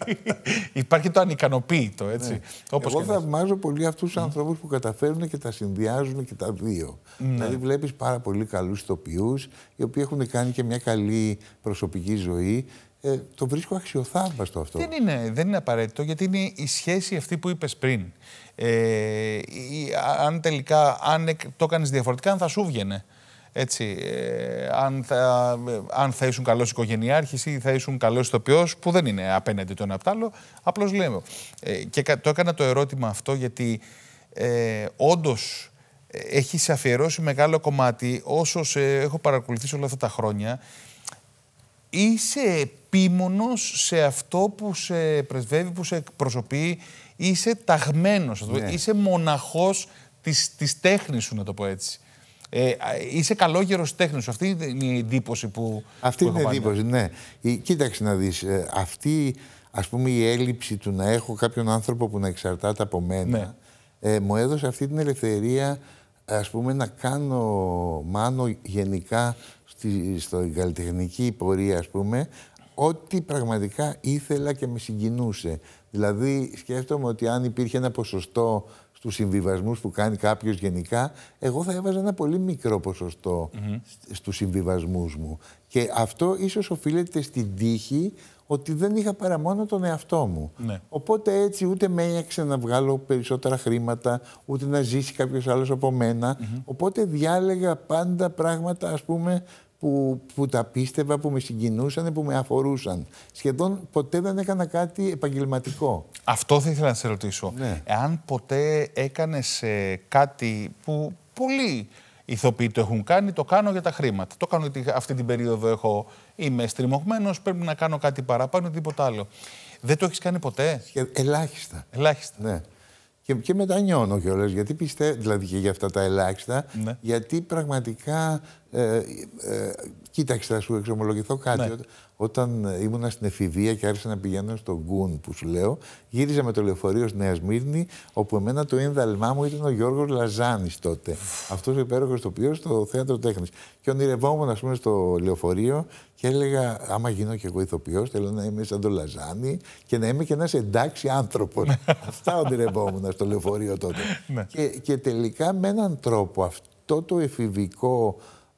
Υπάρχει το ανικανοποίητο, έτσι. Ναι. Όπως Εγώ θαυμάζω πολύ αυτούς του mm. ανθρώπους που καταφέρουν και τα συνδυάζουν και τα δύο. Mm. Δηλαδή βλέπεις πάρα πολύ καλούς τοπιούς, οι οποίοι έχουν κάνει και μια καλή προσωπική ζωή. Ε, το βρίσκω αξιοθαύμαστο αυτό. Δεν είναι, δεν είναι απαραίτητο, γιατί είναι η σχέση αυτή που είπες πριν. Ε, η, αν τελικά, αν το έκανες διαφορετικά, αν θα σου έτσι, αν, θα, ε, αν θα ήσουν καλός οικογενειάρχης ή θα ήσουν καλός ηθοποιός, που δεν είναι απέναντι το ένα απ' το άλλο, απλώς λέμε. Ε, και το έκανα το ερώτημα αυτό γιατί ε, όντως ε, έχει αφιερώσει μεγάλο κομμάτι όσο σε έχω παρακολουθήσει όλα αυτά τα χρόνια. Είσαι επίμονος σε αυτό που σε πρεσβεύει, που σε εκπροσωπεί. Είσαι ταγμένος, ναι. είσαι μοναχός της τέχνης σου, να το πω έτσι. Ε, είσαι καλόγερος τέχνης. Αυτή είναι η εντύπωση που. Αυτή είναι η εντύπωση, ναι. Ε, κοίταξε να δεις. Ε, αυτή ας πούμε η έλλειψη του να έχω κάποιον άνθρωπο που να εξαρτάται από μένα ναι. ε, μου έδωσε αυτή την ελευθερία ας πούμε να κάνω μάνο γενικά στη, στο καλλιτεχνική πορεία ας πούμε ό,τι πραγματικά ήθελα και με συγκινούσε. Δηλαδή σκέφτομαι ότι αν υπήρχε ένα ποσοστό στους συμβιβασμούς που κάνει κάποιος γενικά, εγώ θα έβαζα ένα πολύ μικρό ποσοστό mm -hmm. στους συμβιβασμούς μου. Και αυτό ίσως οφείλεται στην τύχη ότι δεν είχα παρά μόνο τον εαυτό μου. Ναι. Οπότε έτσι ούτε με ένιωξε να βγάλω περισσότερα χρήματα, ούτε να ζήσει κάποιος άλλος από μένα. Οπότε διάλεγα πάντα πράγματα, ας πούμε, που, που τα πίστευα, που με συγκινούσαν, που με αφορούσαν. Σχεδόν ποτέ δεν έκανα κάτι επαγγελματικό. Αυτό θα ήθελα να σε ρωτήσω. Ναι. Εάν ποτέ έκανες ε, κάτι που πολλοί ηθοποιοί το έχουν κάνει, το κάνω για τα χρήματα. Το κάνω γιατί αυτή την περίοδο έχω, είμαι στριμωγμένος, πρέπει να κάνω κάτι παραπάνω, τίποτα άλλο. Δεν το έχεις κάνει ποτέ. Ελάχιστα. Ελάχιστα. Ναι. Και, και μετανιώνω κιόλας, γιατί πιστεύω, δηλαδή και για αυτά τα ελάχιστα, ναι. γιατί πραγματικά ε, ε, Κοίταξε, θα σου εξομολογηθώ κάτι. Ναι. Όταν ε, ήμουν στην εφηβεία και άρχισα να πηγαίνω στον Γκουν που σου λέω, γύριζα με το λεωφορείο στη Νέα Σμύρνη, όπου εμένα το ένδαλμά μου ήταν ο Γιώργος Λαζάνης τότε. Αυτός ο υπέροχος οποίο στο θέατρο τέχνης. Και ονειρευόμουν, ας πούμε, στο λεωφορείο και έλεγα: Άμα γίνω κι εγώ ηθοποιός, θέλω να είμαι σαν τον Λαζάνη και να είμαι και ένας εντάξει άνθρωπος. Ναι. Αυτά ονειρευόμουν στο λεωφορείο τότε. Ναι. και, και τελικά με έναν τρόπο αυτό το εφηβικό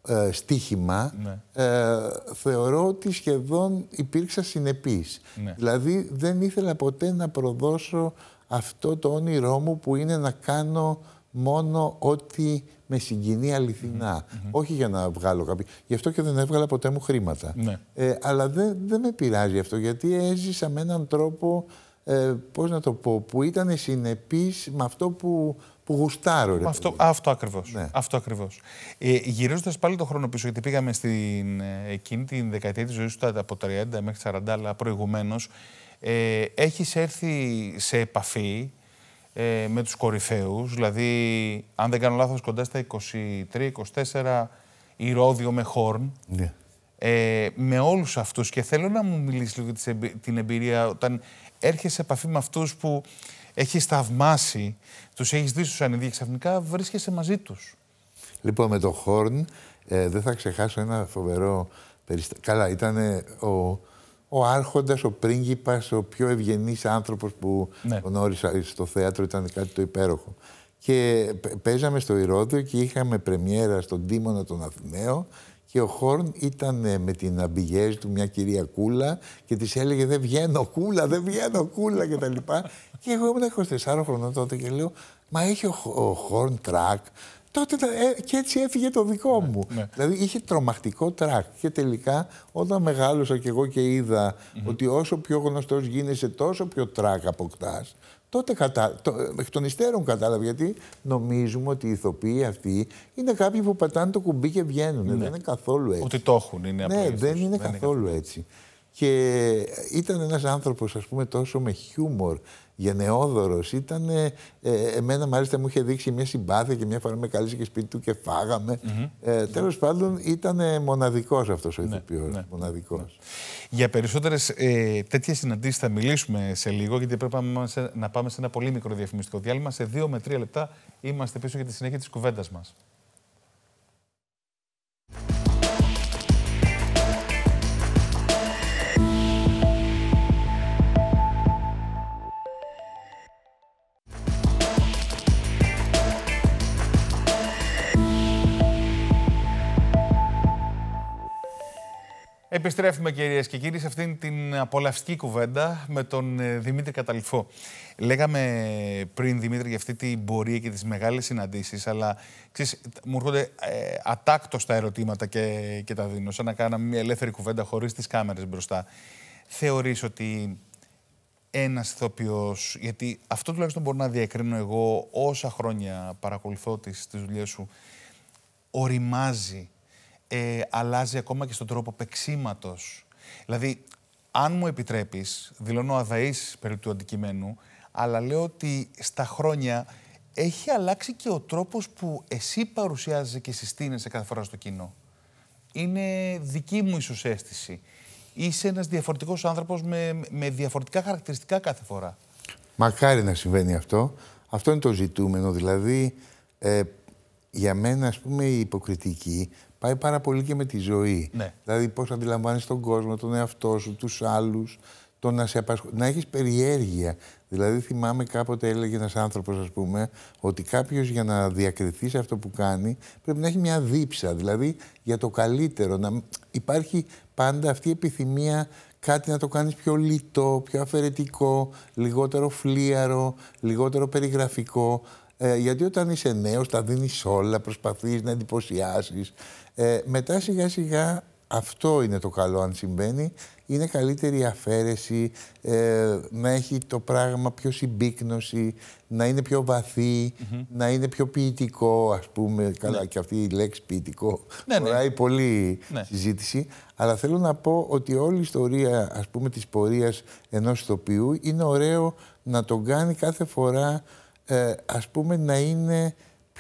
ε, στίχημα, ναι. ε, θεωρώ ότι σχεδόν υπήρξα συνεπής. Ναι. Δηλαδή δεν ήθελα ποτέ να προδώσω αυτό το όνειρό μου που είναι να κάνω μόνο ό,τι με συγκινεί αληθινά. Όχι για να βγάλω κάποιο. Γι' αυτό και δεν έβγαλα ποτέ μου χρήματα. Ναι. Ε, αλλά δεν με πειράζει αυτό γιατί έζησα με έναν τρόπο ε, πώς να το πω, που ήταν συνεπής με αυτό που, που γουστάρω. αυτό, αυτό ακριβώς. Ναι. Αυτό ακριβώς. Ε, γυρίζοντας πάλι το χρόνο πίσω, γιατί πήγαμε στην ε, εκείνη την δεκαετία της ζωής του, από 30 μέχρι 40, αλλά προηγουμένως, ε, έχεις έρθει σε επαφή ε, με τους κορυφαίους, δηλαδή, αν δεν κάνω λάθος, κοντά στα 23-24, Ηρώδιο με Χόρν. Ναι. Ε, με όλους αυτούς και θέλω να μου μιλήσεις λίγο την εμπειρία όταν έρχεσαι σε επαφή με αυτούς που έχεις θαυμάσει, τους έχεις δει στους και ξαφνικά βρίσκεσαι μαζί τους. Λοιπόν, με το Χόρν ε, δεν θα ξεχάσω ένα φοβερό περιστατικό. Καλά, ήταν ο, ο Άρχοντας, ο πρίγκιπας, ο πιο ευγενής άνθρωπος που ναι. γνώρισα στο θέατρο, ήταν κάτι το υπέροχο. Και παίζαμε στο Ηρόδιο και είχαμε πρεμιέρα στον Τίμωνα τον Αθηναίο και ο Χόρν ήταν ε, με την αμπιγέζη του μια κυρία Κούλα και της έλεγε Δεν βγαίνω Κούλα, δεν βγαίνω Κούλα κτλ. Και, τα λοιπά. και εγώ ήμουν 24 χρονών τότε και λέω Μα έχει ο, ο Χόρν τρακ. Τότε ε, και έτσι έφυγε το δικό ναι, μου. Ναι. Δηλαδή είχε τρομακτικό τρακ. Και τελικά όταν μεγάλωσα και εγώ και είδα ότι όσο πιο γνωστός γίνεσαι, τόσο πιο τρακ αποκτάς. Τότε κατα... το... εκ των υστέρων κατάλαβε γιατί νομίζουμε ότι οι ηθοποιοί αυτοί είναι κάποιοι που πατάνε το κουμπί και βγαίνουν. Ναι. Δεν είναι καθόλου έτσι. Ότι το έχουν, είναι Ναι, δεν, είναι καθόλου έτσι. Και ήταν ένας άνθρωπος ας πούμε, τόσο με χιούμορ γενναιόδωρος ήταν. Ε, εμένα μάλιστα μου είχε δείξει μια συμπάθεια και μια φορά με καλήσε και σπίτι του και φάγαμε. Ε, τέλος πάντων ήταν μοναδικός αυτός ο ναι, ηθοποιός. Ναι, μοναδικός. Ναι. Για περισσότερες ε, τέτοιες συναντήσεις θα μιλήσουμε σε λίγο γιατί πρέπει να πάμε σε ένα πολύ μικρό διαφημιστικό διάλειμμα. Σε δύο με τρία λεπτά είμαστε πίσω για τη συνέχεια της κουβέντας μας. Επιστρέφουμε κυρίες και κύριοι σε αυτήν την απολαυστική κουβέντα με τον ε, Δημήτρη Καταληφό. Λέγαμε πριν, Δημήτρη, για αυτή την πορεία και τις μεγάλες συναντήσεις, αλλά ξέρεις, μου έρχονται ε, ατάκτως τα ερωτήματα και, και τα δίνω. Σαν να κάναμε μια ελεύθερη κουβέντα χωρίς τις κάμερες μπροστά. Θεωρείς ότι ένας ηθοποιός, γιατί αυτό τουλάχιστον μπορώ να διακρίνω εγώ όσα χρόνια παρακολουθώ τις δουλειές σου, οριμάζει ε, αλλάζει ακόμα και στον τρόπο παίξήματος. Δηλαδή, αν μου επιτρέπεις, δηλώνω αδαή περί του αντικειμένου, αλλά λέω ότι στα χρόνια έχει αλλάξει και ο τρόπος που εσύ παρουσιάζεσαι και συστήνεσαι κάθε φορά στο κοινό. Είναι δική μου ίσως αίσθηση. Είσαι ένας διαφορετικός άνθρωπος με, με διαφορετικά χαρακτηριστικά κάθε φορά. Μακάρι να συμβαίνει αυτό. Αυτό είναι το ζητούμενο. Δηλαδή, ε, για μένα, ας πούμε, η υποκριτική πάει πάρα πολύ και με τη ζωή. Ναι. Δηλαδή, πώς αντιλαμβάνεις τον κόσμο, τον εαυτό σου, τους άλλους, το να, σε απασχ... να έχεις περιέργεια. Δηλαδή, θυμάμαι κάποτε έλεγε ένας άνθρωπος, ας πούμε, ότι κάποιος για να διακριθεί σε αυτό που κάνει πρέπει να έχει μια δίψα. Δηλαδή, για το καλύτερο. Να... Υπάρχει πάντα αυτή η επιθυμία κάτι να το κάνεις πιο λιτό, πιο αφαιρετικό, λιγότερο φλίαρο, λιγότερο περιγραφικό. Ε, γιατί όταν είσαι νέος τα δίνεις όλα, προσπαθείς να εντυπωσιάσεις. Ε, μετά σιγά σιγά αυτό είναι το καλό αν συμβαίνει. Είναι καλύτερη η αφαίρεση, ε, να έχει το πράγμα πιο συμπίκνωση, να είναι πιο βαθύ, να είναι πιο ποιητικό ας πούμε. Καλά ναι. και αυτή η λέξη ποιητικό ναι, ναι. πολύ ναι. συζήτηση. Αλλά θέλω να πω ότι όλη η ιστορία ας πούμε της πορείας ενός ηθοποιού είναι ωραίο να τον κάνει κάθε φορά ε, ας πούμε να είναι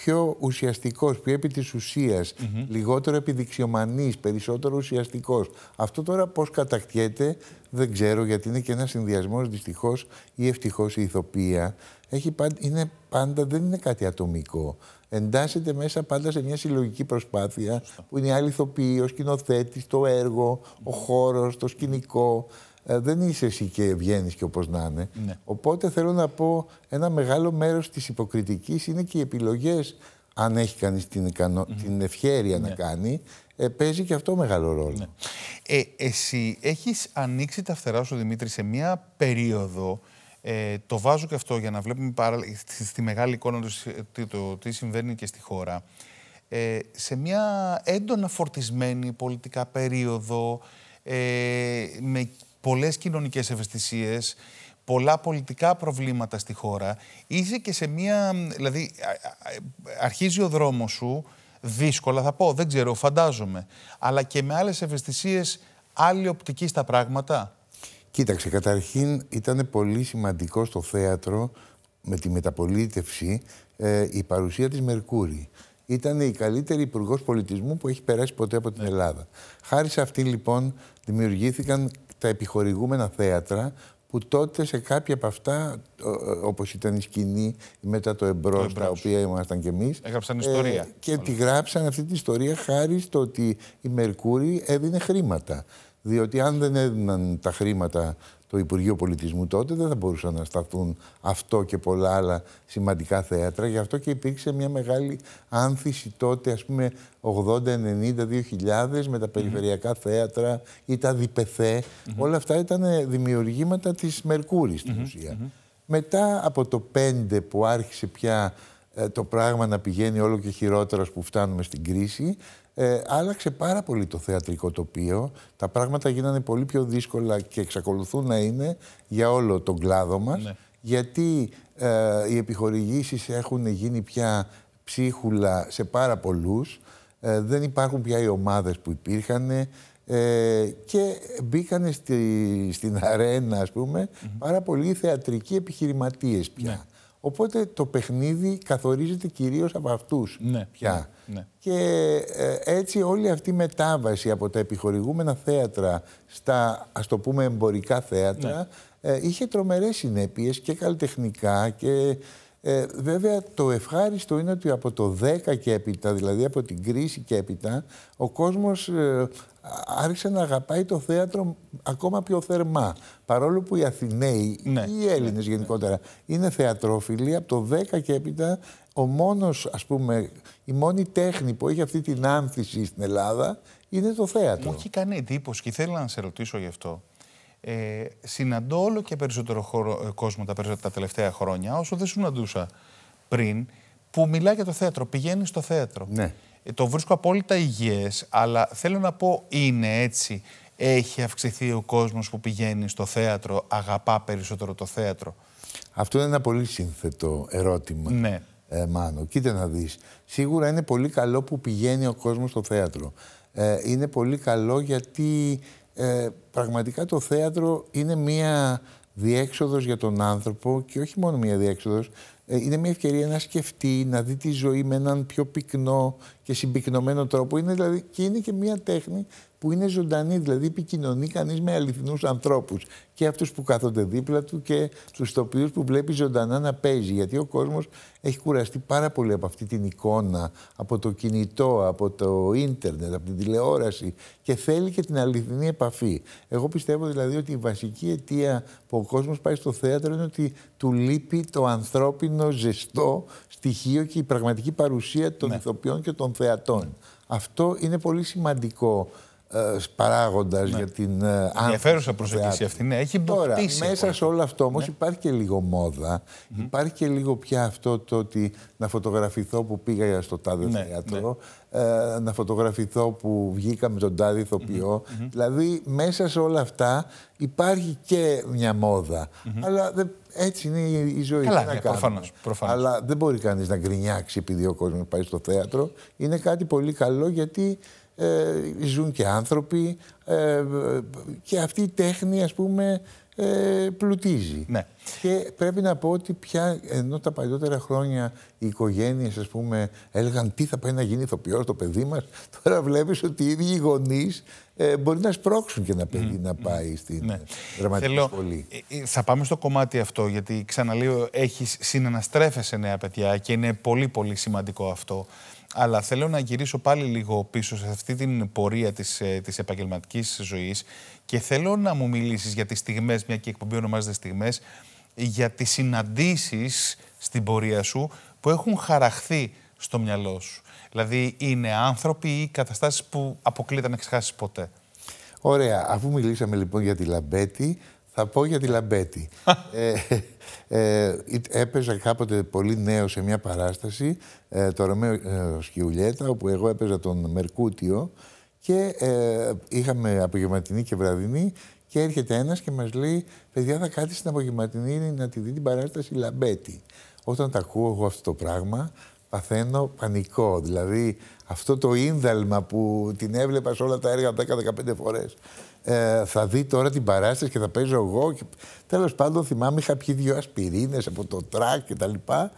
πιο ουσιαστικός, πιο επί της ουσίας, λιγότερο επιδειξιομανής, περισσότερο ουσιαστικός. Αυτό τώρα πώς κατακτιέται δεν ξέρω γιατί είναι και ένας συνδυασμός δυστυχώς ή ευτυχώς η ευτυχω η Έχει πάντα, είναι πάντα, δεν είναι κάτι ατομικό. Εντάσσεται μέσα πάντα σε μια συλλογική προσπάθεια που είναι η άλλη ηθοποία, ο σκηνοθέτης, το έργο, ο χώρος, το σκηνικό. Ε, δεν είσαι εσύ και βγαίνεις και όπως να είναι. Ναι. Οπότε θέλω να πω ένα μεγάλο μέρος της υποκριτικής είναι και οι επιλογές. Αν έχει κανείς την, την ευχέρεια να ναι. κάνει, ε, παίζει και αυτό μεγάλο ρόλο. Ναι. Ε, εσύ έχεις ανοίξει τα φτερά σου, Δημήτρη, σε μία περίοδο. Ε, το βάζω και αυτό για να βλέπουμε παρα... στη, μεγάλη εικόνα το, τι συμβαίνει και στη χώρα. Ε, σε μία έντονα φορτισμένη πολιτικά περίοδο, ε, με πολλές κοινωνικές ευαισθησίες, πολλά πολιτικά προβλήματα στη χώρα, είσαι και σε μία, δηλαδή αρχίζει ο δρόμος σου, δύσκολα θα πω, δεν ξέρω, φαντάζομαι, αλλά και με άλλες ευαισθησίες, άλλη οπτική στα πράγματα. Κοίταξε, καταρχήν ήταν πολύ σημαντικό στο θέατρο με τη μεταπολίτευση ε, η παρουσία της Μερκούρη. Ήταν η καλύτερη υπουργός πολιτισμού που έχει περάσει ποτέ από την Ελλάδα. Χάρη σε αυτή λοιπόν δημιουργήθηκαν τα επιχορηγούμενα θέατρα που τότε σε κάποια από αυτά, όπως ήταν η σκηνή μετά το εμπρός, τα οποία ήμασταν κι εμείς. Έγραψαν ε, ιστορία. και τη γράψαν αυτή την ιστορία χάρη στο ότι η Μερκούρη έδινε χρήματα. Διότι αν δεν έδιναν τα χρήματα το Υπουργείο Πολιτισμού τότε δεν θα μπορούσαν να σταθούν αυτό και πολλά άλλα σημαντικά θέατρα. Γι' αυτό και υπήρξε μια μεγάλη άνθηση τότε, ας πούμε, 80, 90, 2000 με τα περιφερειακά θέατρα ή τα διπεθέ. Όλα αυτά ήταν δημιουργήματα της Μερκούρης στην ουσία. Μετά από το 5 που άρχισε πια ε, το πράγμα να πηγαίνει όλο και χειρότερα που φτάνουμε στην κρίση, ε, άλλαξε πάρα πολύ το θεατρικό τοπίο. Τα πράγματα γίνανε πολύ πιο δύσκολα και εξακολουθούν να είναι για όλο τον κλάδο μας. Ναι. Γιατί ε, οι επιχορηγήσεις έχουν γίνει πια ψίχουλα σε πάρα πολλούς. Ε, δεν υπάρχουν πια οι ομάδες που υπήρχαν ε, και μπήκαν στη, στην αρένα, ας πούμε, πάρα πολλοί θεατρικοί επιχειρηματίες πια. Ναι. Οπότε το παιχνίδι καθορίζεται κυρίως από αυτούς ναι, πια. Ναι. Και ε, έτσι όλη αυτή η μετάβαση από τα επιχορηγούμενα θέατρα στα ας το πούμε εμπορικά θέατρα ναι. ε, είχε τρομερές συνέπειες και καλλιτεχνικά και ε, βέβαια το ευχάριστο είναι ότι από το 10 και έπειτα, δηλαδή από την κρίση και έπειτα, ο κόσμος άρχισε να αγαπάει το θέατρο ακόμα πιο θερμά. Παρόλο που οι Αθηναίοι ναι. ή οι Έλληνες ναι. γενικότερα είναι θεατρόφιλοι, από το 10 και έπειτα ο μόνος, ας πούμε, η μόνη τέχνη που έχει αυτή την άνθηση στην Ελλάδα είναι το θέατρο. Μου έχει κάνει εντύπωση και θέλω να σε ρωτήσω γι' αυτό. Ε, συναντώ όλο και περισσότερο χώρο, ε, κόσμο τα, τα τελευταία χρόνια, όσο δεν συναντούσα πριν, που μιλά για το θέατρο, πηγαίνει στο θέατρο. Ναι. Ε, το βρίσκω απόλυτα υγιές, αλλά θέλω να πω είναι έτσι. Έχει αυξηθεί ο κόσμος που πηγαίνει στο θέατρο, αγαπά περισσότερο το θέατρο. Αυτό είναι ένα πολύ σύνθετο ερώτημα. Ναι. Ε, Μάνο, κοίτα να δεις. Σίγουρα είναι πολύ καλό που πηγαίνει ο κόσμος στο θέατρο. Ε, είναι πολύ καλό γιατί πραγματικά το θέατρο είναι μία διέξοδος για τον άνθρωπο και όχι μόνο μία διέξοδος, ε, είναι μια ευκαιρία να σκεφτεί, να δει τη ζωή με έναν πιο πυκνό και συμπυκνωμένο τρόπο. Είναι, δηλαδή, και είναι και μια τέχνη που είναι ζωντανή, δηλαδή επικοινωνεί κανείς με αληθινούς ανθρώπους. Και αυτούς που κάθονται δίπλα του και τους τοπίους που βλέπει ζωντανά να παίζει. Γιατί ο κόσμος έχει κουραστεί πάρα πολύ από αυτή την εικόνα, από το κινητό, από το ίντερνετ, από την τηλεόραση και θέλει και την αληθινή επαφή. Εγώ πιστεύω δηλαδή ότι η βασική αιτία που ο κόσμος πάει στο θέατρο είναι ότι του λείπει το ανθρώπινο ζεστό στοιχείο και η πραγματική παρουσία των ναι. ηθοποιών και των θεατών. Αυτό είναι πολύ σημαντικό ε, παράγοντα ναι. για την άνθρωση. Ε, Ενδιαφέρουσα προσέγγιση αυτή. Ναι, έχει Τώρα, μέσα σε όλο αυτό όμως ναι. υπάρχει και λίγο μόδα. Mm -hmm. Υπάρχει και λίγο πια αυτό το ότι να φωτογραφηθώ που πήγα στο τάδε ναι, θέατρο, ναι. ε, να φωτογραφηθώ που βγήκα με τον τάδε ηθοποιό. Mm -hmm. Δηλαδή μέσα σε όλα αυτά υπάρχει και μια μόδα. Mm -hmm. Αλλά έτσι είναι η ζωή. Καλά, ναι, προφανώς, Αλλά δεν μπορεί κανείς να γκρινιάξει επειδή ο κόσμος πάει στο θέατρο. Είναι κάτι πολύ καλό γιατί ε, ζουν και άνθρωποι ε, και αυτή η τέχνη ας πούμε ε, πλουτίζει. Ναι. Και πρέπει να πω ότι πια ενώ τα παλιότερα χρόνια οι οικογένειες ας πούμε έλεγαν τι θα πάει να γίνει ηθοποιός το παιδί μας τώρα βλέπεις ότι οι ίδιοι οι γονείς μπορεί να σπρώξουν και ένα παιδί να πάει στην ναι. δραματική Θέλω, σχολή. Θα πάμε στο κομμάτι αυτό γιατί ξαναλέω έχεις συναναστρέφεσαι νέα παιδιά και είναι πολύ πολύ σημαντικό αυτό. Αλλά θέλω να γυρίσω πάλι λίγο πίσω σε αυτή την πορεία της, ε, της επαγγελματικής ζωής και θέλω να μου μιλήσεις για τις στιγμές, μια και η εκπομπή ονομάζεται στιγμές, για τις συναντήσεις στην πορεία σου που έχουν χαραχθεί στο μυαλό σου. Δηλαδή είναι άνθρωποι ή καταστάσεις που αποκλείται να ξεχάσεις ποτέ. Ωραία. Αφού μιλήσαμε λοιπόν για τη Λαμπέτη, θα πω για τη Λαμπέτη. Ε, ε, ε, έπαιζα κάποτε πολύ νέο σε μια παράσταση, ε, το Ρωμαίο Σκιουλιέτα, όπου εγώ έπαιζα τον Μερκούτιο και είχαμε απογευματινή και βραδινή και έρχεται ένας και μας λέει «Παιδιά, θα κάτσεις στην απογευματινή να τη δει την παράσταση Λαμπέτη». Όταν τα ακούω εγώ αυτό το πράγμα, παθαίνω πανικό. Δηλαδή, αυτό το ίνδαλμα που την έβλεπα σε όλα τα έργα 10-15 φορές ε, θα δει τώρα την παράσταση και θα παίζω εγώ. Και... Τέλος πάντων θυμάμαι είχα πιει δύο ασπιρίνες από το τρακ και τα λοιπά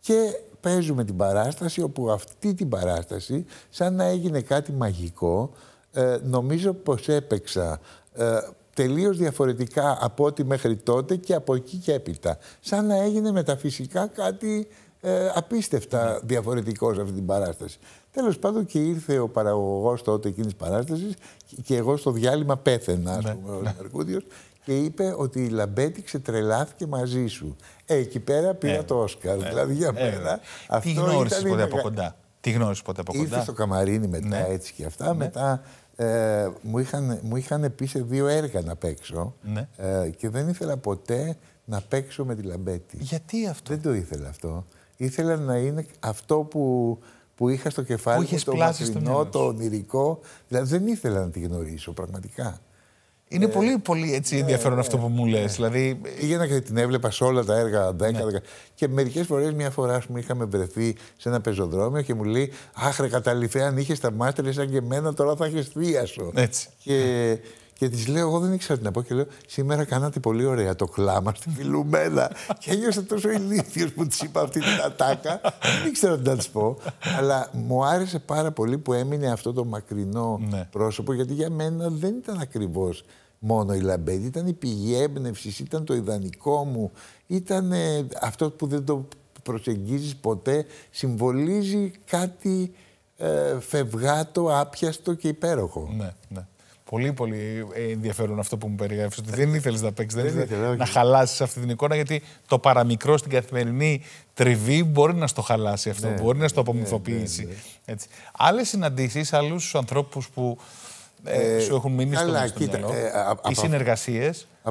και παίζουμε την παράσταση όπου αυτή την παράσταση σαν να έγινε κάτι μαγικό ε, νομίζω πως έπαιξα ε, τελείως διαφορετικά από ό,τι μέχρι τότε και από εκεί και έπειτα. Σαν να έγινε μεταφυσικά κάτι ε, απίστευτα διαφορετικό σε αυτή την παράσταση. Τέλος πάντων και ήρθε ο παραγωγός τότε εκείνης της παράστασης και εγώ στο διάλειμμα πέθαινα, ας ναι, πούμε, ο ναι. Αρκούδιο και είπε ότι η Λαμπέτη ξετρελάθηκε μαζί σου. Ε, εκεί πέρα πήρα ε, το Όσκαρ. Ε, δηλαδή για ε, μένα. Ε. τι γνώρισε ποτέ από κοντά. Τι γνώρισες ποτέ από κοντά. Ήρθε στο Καμαρίνι μετά ναι. έτσι και αυτά. Ναι. Μετά ε, μου, είχαν, μου είχαν πει σε δύο έργα να παίξω και δεν ήθελα ποτέ να παίξω με τη Λαμπέτη. Γιατί αυτό. Δεν το ήθελα αυτό. Ήθελα να είναι αυτό που που είχα στο κεφάλι μου, το μακρινό, το ονειρικό. Δηλαδή δεν ήθελα να τη γνωρίσω πραγματικά. Είναι ε, πολύ, πολύ έτσι ναι, ενδιαφέρον ναι, αυτό που μου ναι. λες. δηλαδή... Πήγαινα και την έβλεπα σε όλα τα έργα 10, ναι. Και μερικές φορές, μια φορά, πούμε, είχαμε βρεθεί σε ένα πεζοδρόμιο και μου λέει Άχρε, καταληφθέ, αν είχες τα σαν και εμένα, τώρα θα είχε σου. Έτσι. Και της λέω, εγώ δεν ήξερα τι να πω και λέω, σήμερα κάνατε πολύ ωραία το κλάμα στη Φιλουμένα. και ένιωσα τόσο ηλίθιος που της είπα αυτή την ατάκα. δεν ήξερα τι να της πω. Αλλά μου άρεσε πάρα πολύ που έμεινε αυτό το μακρινό ναι. πρόσωπο, γιατί για μένα δεν ήταν ακριβώς μόνο η Λαμπέτη. Ήταν η πηγή έμπνευσης, ήταν το ιδανικό μου, ήταν ε, αυτό που δεν το προσεγγίζεις ποτέ, συμβολίζει κάτι ε, φευγάτο, άπιαστο και υπέροχο. Ναι, ναι. Πολύ, πολύ ε, ενδιαφέρον αυτό που μου περιγράφεις. Ότι δεν ήθελες να παίξεις, δεν, να χαλάσεις αυτή την εικόνα, γιατί το παραμικρό στην καθημερινή τριβή μπορεί να στο χαλάσει αυτό, ναι, μπορεί να ναι, στο ναι, απομυθοποιήσει. Ναι, ναι, Άλλες συναντήσεις, άλλους ανθρώπους που ε, ε, σου έχουν μείνει στο μυαλό, ε, οι συνεργασίε.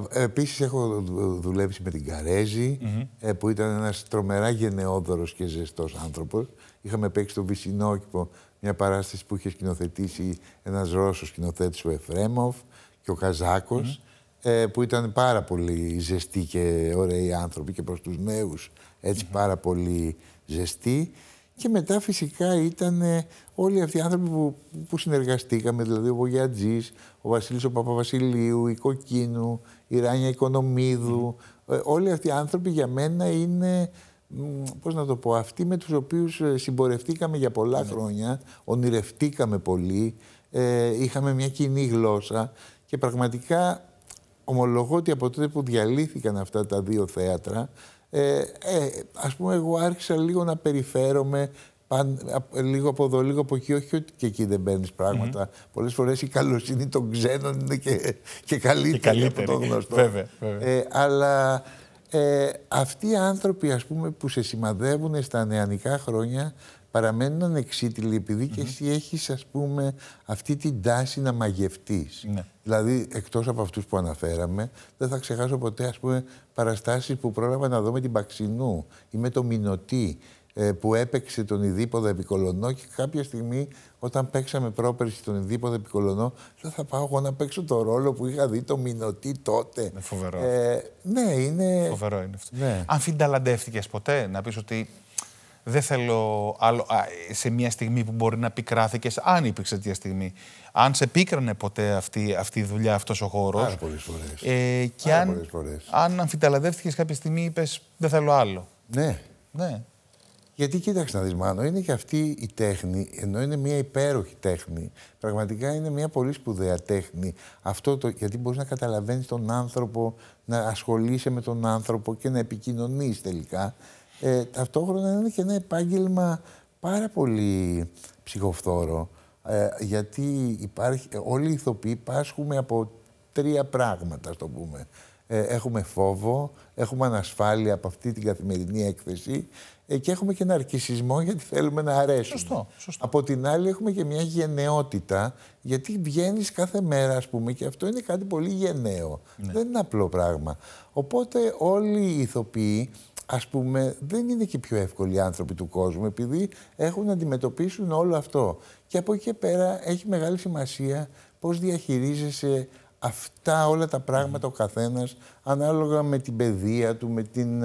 Επίσης, έχω δουλέψει με την καρεζη ε, που ήταν ένας τρομερά γενναιόδωρος και ζεστός άνθρωπος. Είχαμε παίξει στο Βυσινόκηπο μια παράσταση που είχε σκηνοθετήσει ένας Ρώσος σκηνοθέτης ο Εφρέμοφ και ο Καζάκος, ε, που ήταν πάρα πολύ ζεστοί και ωραίοι άνθρωποι και προς τους νέους έτσι πάρα πολύ ζεστοί. Και μετά φυσικά ήταν ε, όλοι αυτοί οι άνθρωποι που, συνεργαστήκαμε, δηλαδή ο Βογιατζής, ο Βασίλης ο Παπαβασιλείου, η Κοκκίνου, η Ράνια Οικονομίδου. Ε, όλοι αυτοί οι άνθρωποι για μένα είναι πώς να το πω, αυτοί με τους οποίους ε, συμπορευτήκαμε για πολλά ναι. χρόνια, ονειρευτήκαμε πολύ, ε, είχαμε μια κοινή γλώσσα και πραγματικά ομολογώ ότι από τότε που διαλύθηκαν αυτά τα δύο θέατρα, ε, ε ας πούμε εγώ άρχισα λίγο να περιφέρομαι λίγο από εδώ, λίγο από εκεί, όχι ότι και εκεί δεν παίρνεις πράγματα. Mm -hmm. Πολλές φορές η καλοσύνη των ξένων είναι και, καλύτερη, από το γνωστό. βέβαια, βέβαια. Ε, αλλά ε, αυτοί οι άνθρωποι ας πούμε, που σε σημαδεύουν στα νεανικά χρόνια παραμένουν ανεξίτηλοι επειδή και εσύ έχεις ας πούμε αυτή την τάση να μαγευτείς. Ναι. Δηλαδή εκτός από αυτούς που αναφέραμε δεν θα ξεχάσω ποτέ ας πούμε παραστάσεις που πρόλαβα να δω με την Παξινού ή με το Μινωτή ε, που έπαιξε τον Ιδίποδα Επικολονό και κάποια στιγμή όταν παίξαμε πρόπερση τον Ιδίποδα Επικολονό λέω θα πάω εγώ να παίξω το ρόλο που είχα δει το Μινωτή τότε. Είναι φοβερό. Ε, ναι, είναι... Φοβερό είναι αυτό. Ναι. Αν φινταλαντεύτηκες ποτέ να πεις ότι δεν θέλω άλλο, σε μια στιγμή που μπορεί να πικράθηκες αν υπήρξε τέτοια στιγμή. Αν σε πίκρανε ποτέ αυτή, αυτή η δουλειά, αυτός ο χώρος Πάρα Ε, και αν, πολλές φορές. αν κάποια στιγμή, είπες Δεν θέλω άλλο. Ναι. ναι. Γιατί κοίταξε να δεις Μάνο, είναι και αυτή η τέχνη, ενώ είναι μια υπέροχη τέχνη, πραγματικά είναι μια πολύ σπουδαία τέχνη. Αυτό το, γιατί μπορείς να καταλαβαίνεις τον άνθρωπο, να ασχολείσαι με τον άνθρωπο και να επικοινωνείς τελικά. Ε, ταυτόχρονα είναι και ένα επάγγελμα πάρα πολύ ψυχοφθόρο, ε, γιατί υπάρχει, ε, όλοι οι ηθοποιοί πάσχουμε από τρία πράγματα, το πούμε. Ε, έχουμε φόβο, έχουμε ανασφάλεια από αυτή την καθημερινή έκθεση εκεί έχουμε και ένα αρκισισμό γιατί θέλουμε να αρέσουμε. Σωστό, σωστό. Από την άλλη έχουμε και μια γενναιότητα γιατί βγαίνεις κάθε μέρα ας πούμε και αυτό είναι κάτι πολύ γενναίο. Ναι. Δεν είναι απλό πράγμα. Οπότε όλοι οι ηθοποιοί ας πούμε δεν είναι και πιο εύκολοι άνθρωποι του κόσμου επειδή έχουν να αντιμετωπίσουν όλο αυτό. Και από εκεί και πέρα έχει μεγάλη σημασία πώς διαχειρίζεσαι Αυτά όλα τα πράγματα mm. ο καθένας ανάλογα με την παιδεία του, με, την,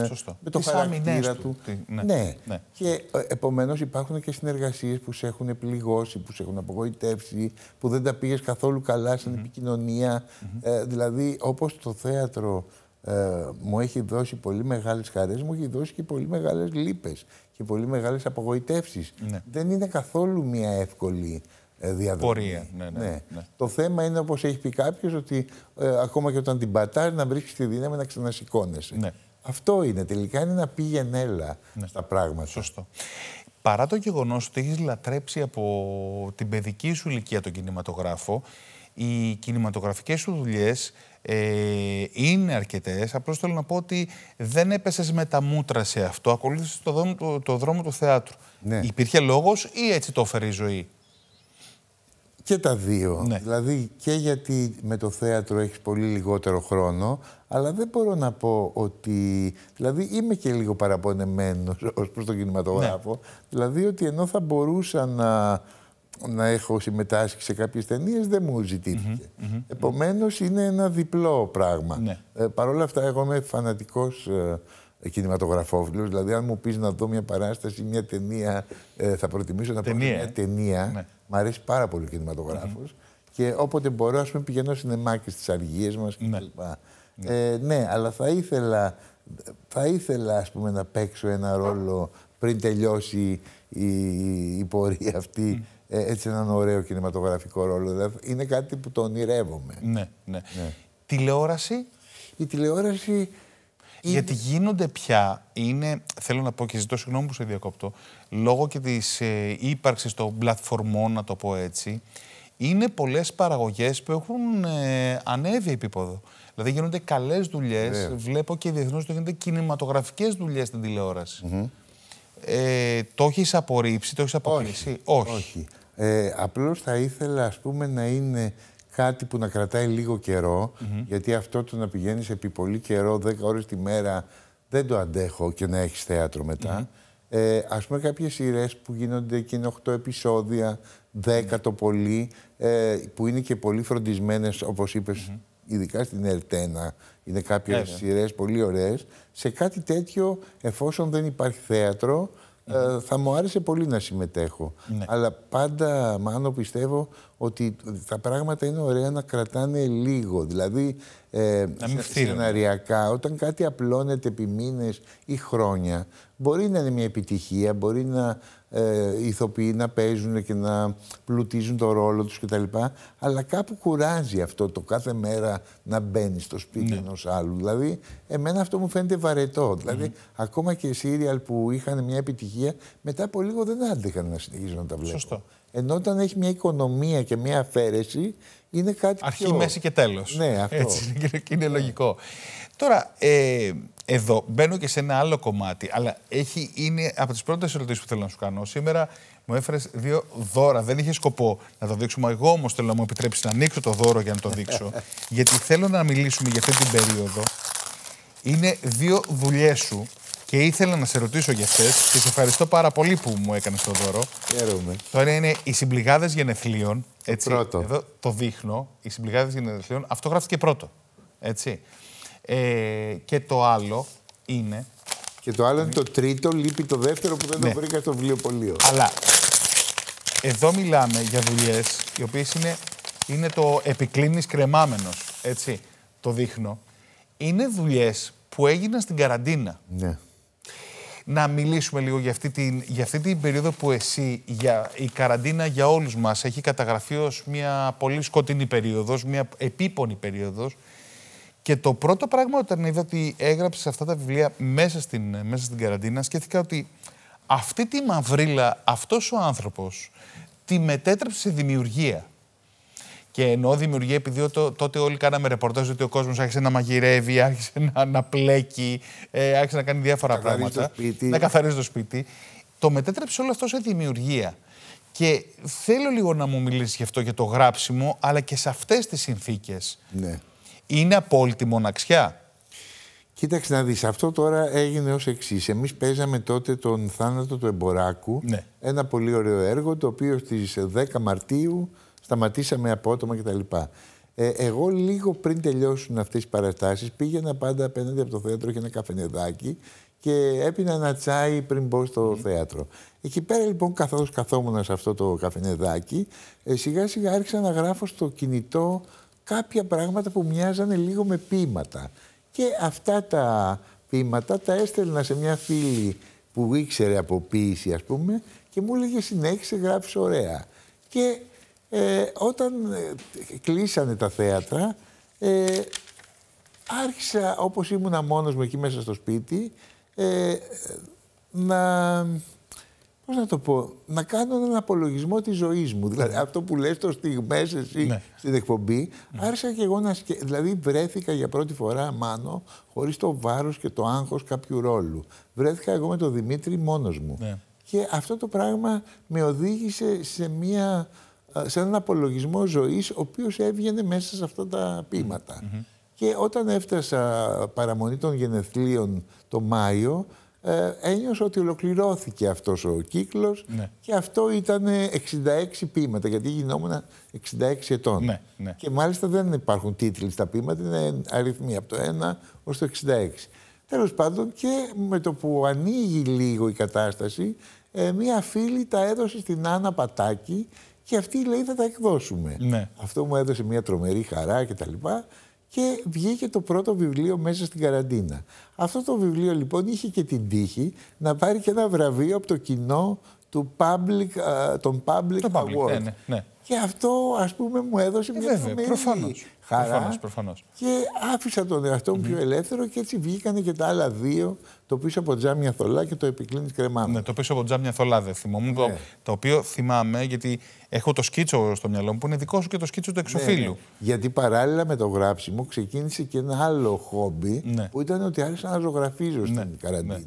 με το Τις χαρακτήρα του. Ναι. Ναι. ναι. Και ε, επομένως υπάρχουν και συνεργασίες που σε έχουν πληγώσει, που σε έχουν απογοητεύσει, που δεν τα πήγες καθόλου καλά στην επικοινωνία. Ε, δηλαδή, όπως το θέατρο ε, μου έχει δώσει πολύ μεγάλες χαρές, μου έχει δώσει και πολύ μεγάλες λύπες και πολύ μεγάλες απογοητεύσεις. Ναι. Δεν είναι καθόλου μια εύκολη ε, διαδρομής. Πορεία, ναι ναι, ναι, ναι, Το θέμα είναι, όπως έχει πει κάποιος, ότι ε, ακόμα και όταν την πατάρει να βρίσκεις τη δύναμη να ξανασηκώνεσαι. Ναι. Αυτό είναι. Τελικά είναι να πήγαινε έλα ναι. στα πράγματα. Σωστό. Παρά το γεγονός ότι έχεις λατρέψει από την παιδική σου ηλικία τον κινηματογράφο, οι κινηματογραφικές σου δουλειές ε, είναι αρκετές, απλώς θέλω να πω ότι δεν έπεσες με τα μούτρα σε αυτό. ακολούθησες το, δρόμο του θεάτρου. Υπήρχε λόγος ή λόγο η ζωή. Και τα δύο. Ναι. Δηλαδή και γιατί με το θέατρο έχεις πολύ λιγότερο χρόνο, αλλά δεν μπορώ να πω ότι... Δηλαδή είμαι και λίγο παραπονεμένος ως προς τον κινηματογράφο. Ναι. Δηλαδή ότι ενώ θα μπορούσα να, να έχω συμμετάσχει σε κάποιες ταινίες, δεν μου ζητήθηκε. Mm Επομένως είναι ένα διπλό πράγμα. Ναι. Ε, Παρ' όλα αυτά εγώ είμαι φανατικός... Ε, κινηματογραφόφιλος, Δηλαδή, αν μου πεις να δω μια παράσταση, μια ταινία, ε, θα προτιμήσω να πω μια ε. ταινία. Ναι. Μ' αρέσει πάρα πολύ ο κινηματογραφο Και όποτε μπορώ, ας πούμε, πηγαίνω σινεμάκι στι αργίε μα μας ναι. κλπ. Ναι. Ε, ναι, αλλά θα ήθελα, θα ήθελα ας πούμε, να παίξω ένα ρόλο πριν τελειώσει η, πορεία αυτή. Ε, έτσι έναν ωραίο κινηματογραφικό ρόλο. Δηλαδή, είναι κάτι που το ονειρεύομαι. Ναι, ναι. ναι. Τηλεόραση. Η τηλεόραση γιατί γίνονται πια, είναι, θέλω να πω και ζητώ συγγνώμη που σε διακόπτω, λόγω και της ε, ύπαρξης των πλατφορμών, να το πω έτσι, είναι πολλές παραγωγές που έχουν ε, ανέβει επίπεδο. Δηλαδή γίνονται καλές δουλειές, ναι. βλέπω και διεθνώς το γίνονται κινηματογραφικές δουλειές στην τηλεόραση. ε, το έχεις απορρίψει, το έχεις αποκλείσει. Όχι. Όχι. Όχι. Ε, απλώς θα ήθελα, ας πούμε, να είναι κάτι που να κρατάει λίγο καιρό, γιατί αυτό το να πηγαίνεις επί πολύ καιρό, 10 ώρες τη μέρα, δεν το αντέχω και να έχεις θέατρο μετά. Mm ε, ας πούμε κάποιες σειρές που γίνονται και είναι 8 επεισόδια, 10 το πολύ, ε, που είναι και πολύ φροντισμένες όπως είπες, ειδικά στην Ερτένα, είναι κάποιες σειρές σειρές πολύ ωραίες. Σε κάτι τέτοιο, εφόσον δεν υπάρχει θέατρο, ε, θα μου άρεσε πολύ να συμμετέχω. Ναι. Αλλά πάντα, μάλλον πιστεύω ότι τα πράγματα είναι ωραία να κρατάνε λίγο. Δηλαδή, ε, όταν κάτι απλώνεται επί μήνες ή χρόνια, μπορεί να είναι μια επιτυχία, μπορεί να ε, ηθοποιοί να παίζουν και να πλουτίζουν το ρόλο τους κτλ. Αλλά κάπου κουράζει αυτό το κάθε μέρα να μπαίνεις στο σπίτι ναι. ενός άλλου. Δηλαδή, εμένα αυτό μου φαίνεται βαρετό. Δηλαδή, ακόμα και οι σύριαλ που είχαν μια επιτυχία, μετά από λίγο δεν άντεχαν να συνεχίζουν να τα βλέπουν. Σωστό. Ενώ όταν έχει μια οικονομία και μια αφαίρεση, είναι κάτι Αρχή, πιο... μέση και τέλος. Ναι, αυτό. είναι λογικό. Τώρα, ε, εδώ μπαίνω και σε ένα άλλο κομμάτι, αλλά έχει, είναι από τις πρώτες ερωτήσεις που θέλω να σου κάνω. Σήμερα μου έφερες δύο δώρα. Δεν είχε σκοπό να το δείξουμε. Εγώ όμως θέλω να μου επιτρέψεις να ανοίξω το δώρο για να το δείξω. γιατί θέλω να μιλήσουμε για αυτή την περίοδο. Είναι δύο δουλειές σου και ήθελα να σε ρωτήσω για αυτές και σε ευχαριστώ πάρα πολύ που μου έκανες το δώρο. Χαίρομαι. Το ένα είναι οι συμπληγάδες γενεθλίων. Έτσι, Εδώ το δείχνω. Οι συμπληγάδες γενεθλίων. Αυτό γράφτηκε πρώτο. Έτσι. Ε, και το άλλο είναι. Και το άλλο είναι το τρίτο, λείπει το δεύτερο που δεν το ναι. βρήκα στο βιβλιοπωλείο. Αλλά εδώ μιλάμε για δουλειές οι οποίες είναι, είναι το επικλίνης κρεμάμενος. Έτσι, το δείχνω. Είναι δουλειές που έγιναν στην καραντίνα. Ναι. Να μιλήσουμε λίγο για αυτή, την, για αυτή την περίοδο που εσύ, για, η καραντίνα για όλους μας έχει καταγραφεί ως μια πολύ σκοτεινή περίοδος, μια επίπονη περίοδος. Και το πρώτο πράγμα όταν είδα ότι έγραψε αυτά τα βιβλία μέσα στην, μέσα στην καραντίνα, σκέφτηκα ότι αυτή τη μαυρίλα, αυτός ο άνθρωπος τη μετέτρεψε σε δημιουργία. Και εννοώ δημιουργία, επειδή τότε όλοι κάναμε ρεπορτάζ ότι ο κόσμος άρχισε να μαγειρεύει, άρχισε να, να πλέκει, ε, άρχισε να κάνει διάφορα να πράγματα. Να καθαρίζει το σπίτι. Το μετέτρεψε όλο αυτό σε δημιουργία. Και θέλω λίγο να μου μιλήσεις γι' αυτό για το γράψιμο, αλλά και σε αυτές τις συνθήκες. Ναι είναι απόλυτη μοναξιά. Κοίταξε να δεις, αυτό τώρα έγινε ως εξής. Εμείς παίζαμε τότε τον θάνατο του Εμποράκου, ναι. ένα πολύ ωραίο έργο, το οποίο στις 10 Μαρτίου σταματήσαμε απότομα κτλ. Ε, εγώ λίγο πριν τελειώσουν αυτές οι παραστάσεις πήγαινα πάντα απέναντι από το θέατρο και ένα καφενεδάκι και έπινα ένα τσάι πριν μπω στο θέατρο. Εκεί πέρα λοιπόν καθώς καθόμουν σε αυτό το καφενεδάκι, ε, σιγά σιγά άρχισα να γράφω στο κινητό κάποια πράγματα που μοιάζανε λίγο με ποίηματα. Και αυτά τα ποίηματα τα έστελνα σε μια φίλη που ήξερε από ποίηση, ας πούμε, και μου έλεγε συνέχισε, γράφεις ωραία. Και ε, όταν ε, κλείσανε τα θέατρα, ε, άρχισα, όπως ήμουνα μόνος μου εκεί μέσα στο σπίτι, ε, να πώς να το πω, να κάνω έναν απολογισμό της ζωής μου. Δηλαδή αυτό που λες το στιγμές εσύ ναι. στην εκπομπή, ναι. άρχισα και εγώ να Δηλαδή βρέθηκα για πρώτη φορά, μάνο, χωρίς το βάρος και το άγχος κάποιου ρόλου. Βρέθηκα εγώ με τον Δημήτρη μόνος μου. Ναι. Και αυτό το πράγμα με οδήγησε σε μια ε, σε έναν απολογισμό ζωής, ο οποίος έβγαινε μέσα σε αυτά τα πείματα. Και όταν έφτασα παραμονή των γενεθλίων το Μάιο, ε, ένιωσα ότι ολοκληρώθηκε αυτός ο κύκλος ναι. και αυτό ήταν 66 ποίηματα, γιατί γινόμουν 66 ετών. Ναι, ναι, Και μάλιστα δεν υπάρχουν τίτλοι στα ποίηματα, είναι αριθμοί από το 1 ως το 66. Τέλος πάντων και με το που ανοίγει λίγο η κατάσταση, ε, μία φίλη τα έδωσε στην Άννα Πατάκη και αυτή λέει θα τα εκδώσουμε. Ναι. Αυτό μου έδωσε μία τρομερή χαρά κτλ και βγήκε το πρώτο βιβλίο μέσα στην καραντίνα. Αυτό το βιβλίο λοιπόν είχε και την τύχη να πάρει και ένα βραβείο από το κοινό του public, των Public το Award. Ναι, ναι, ναι, Και αυτό ας πούμε μου έδωσε ε, μια βέβαια, προφανώς, χαρά. Προφανώς, προφανώς. Και άφησα τον εαυτό μου πιο ελεύθερο και έτσι βγήκανε και τα άλλα δύο το πίσω από τζάμια θολά και το επικλίνεις κρεμά. Ναι, το πίσω από τζάμια θολά δεν θυμόμουν. Ναι. Το, το, οποίο θυμάμαι γιατί έχω το σκίτσο στο μυαλό μου που είναι δικό σου και το σκίτσο του ναι, εξωφύλου. Ναι, γιατί παράλληλα με το γράψιμο ξεκίνησε και ένα άλλο χόμπι ναι. που ήταν ότι άρχισα να ζωγραφίζω στην ναι, καραντίνα.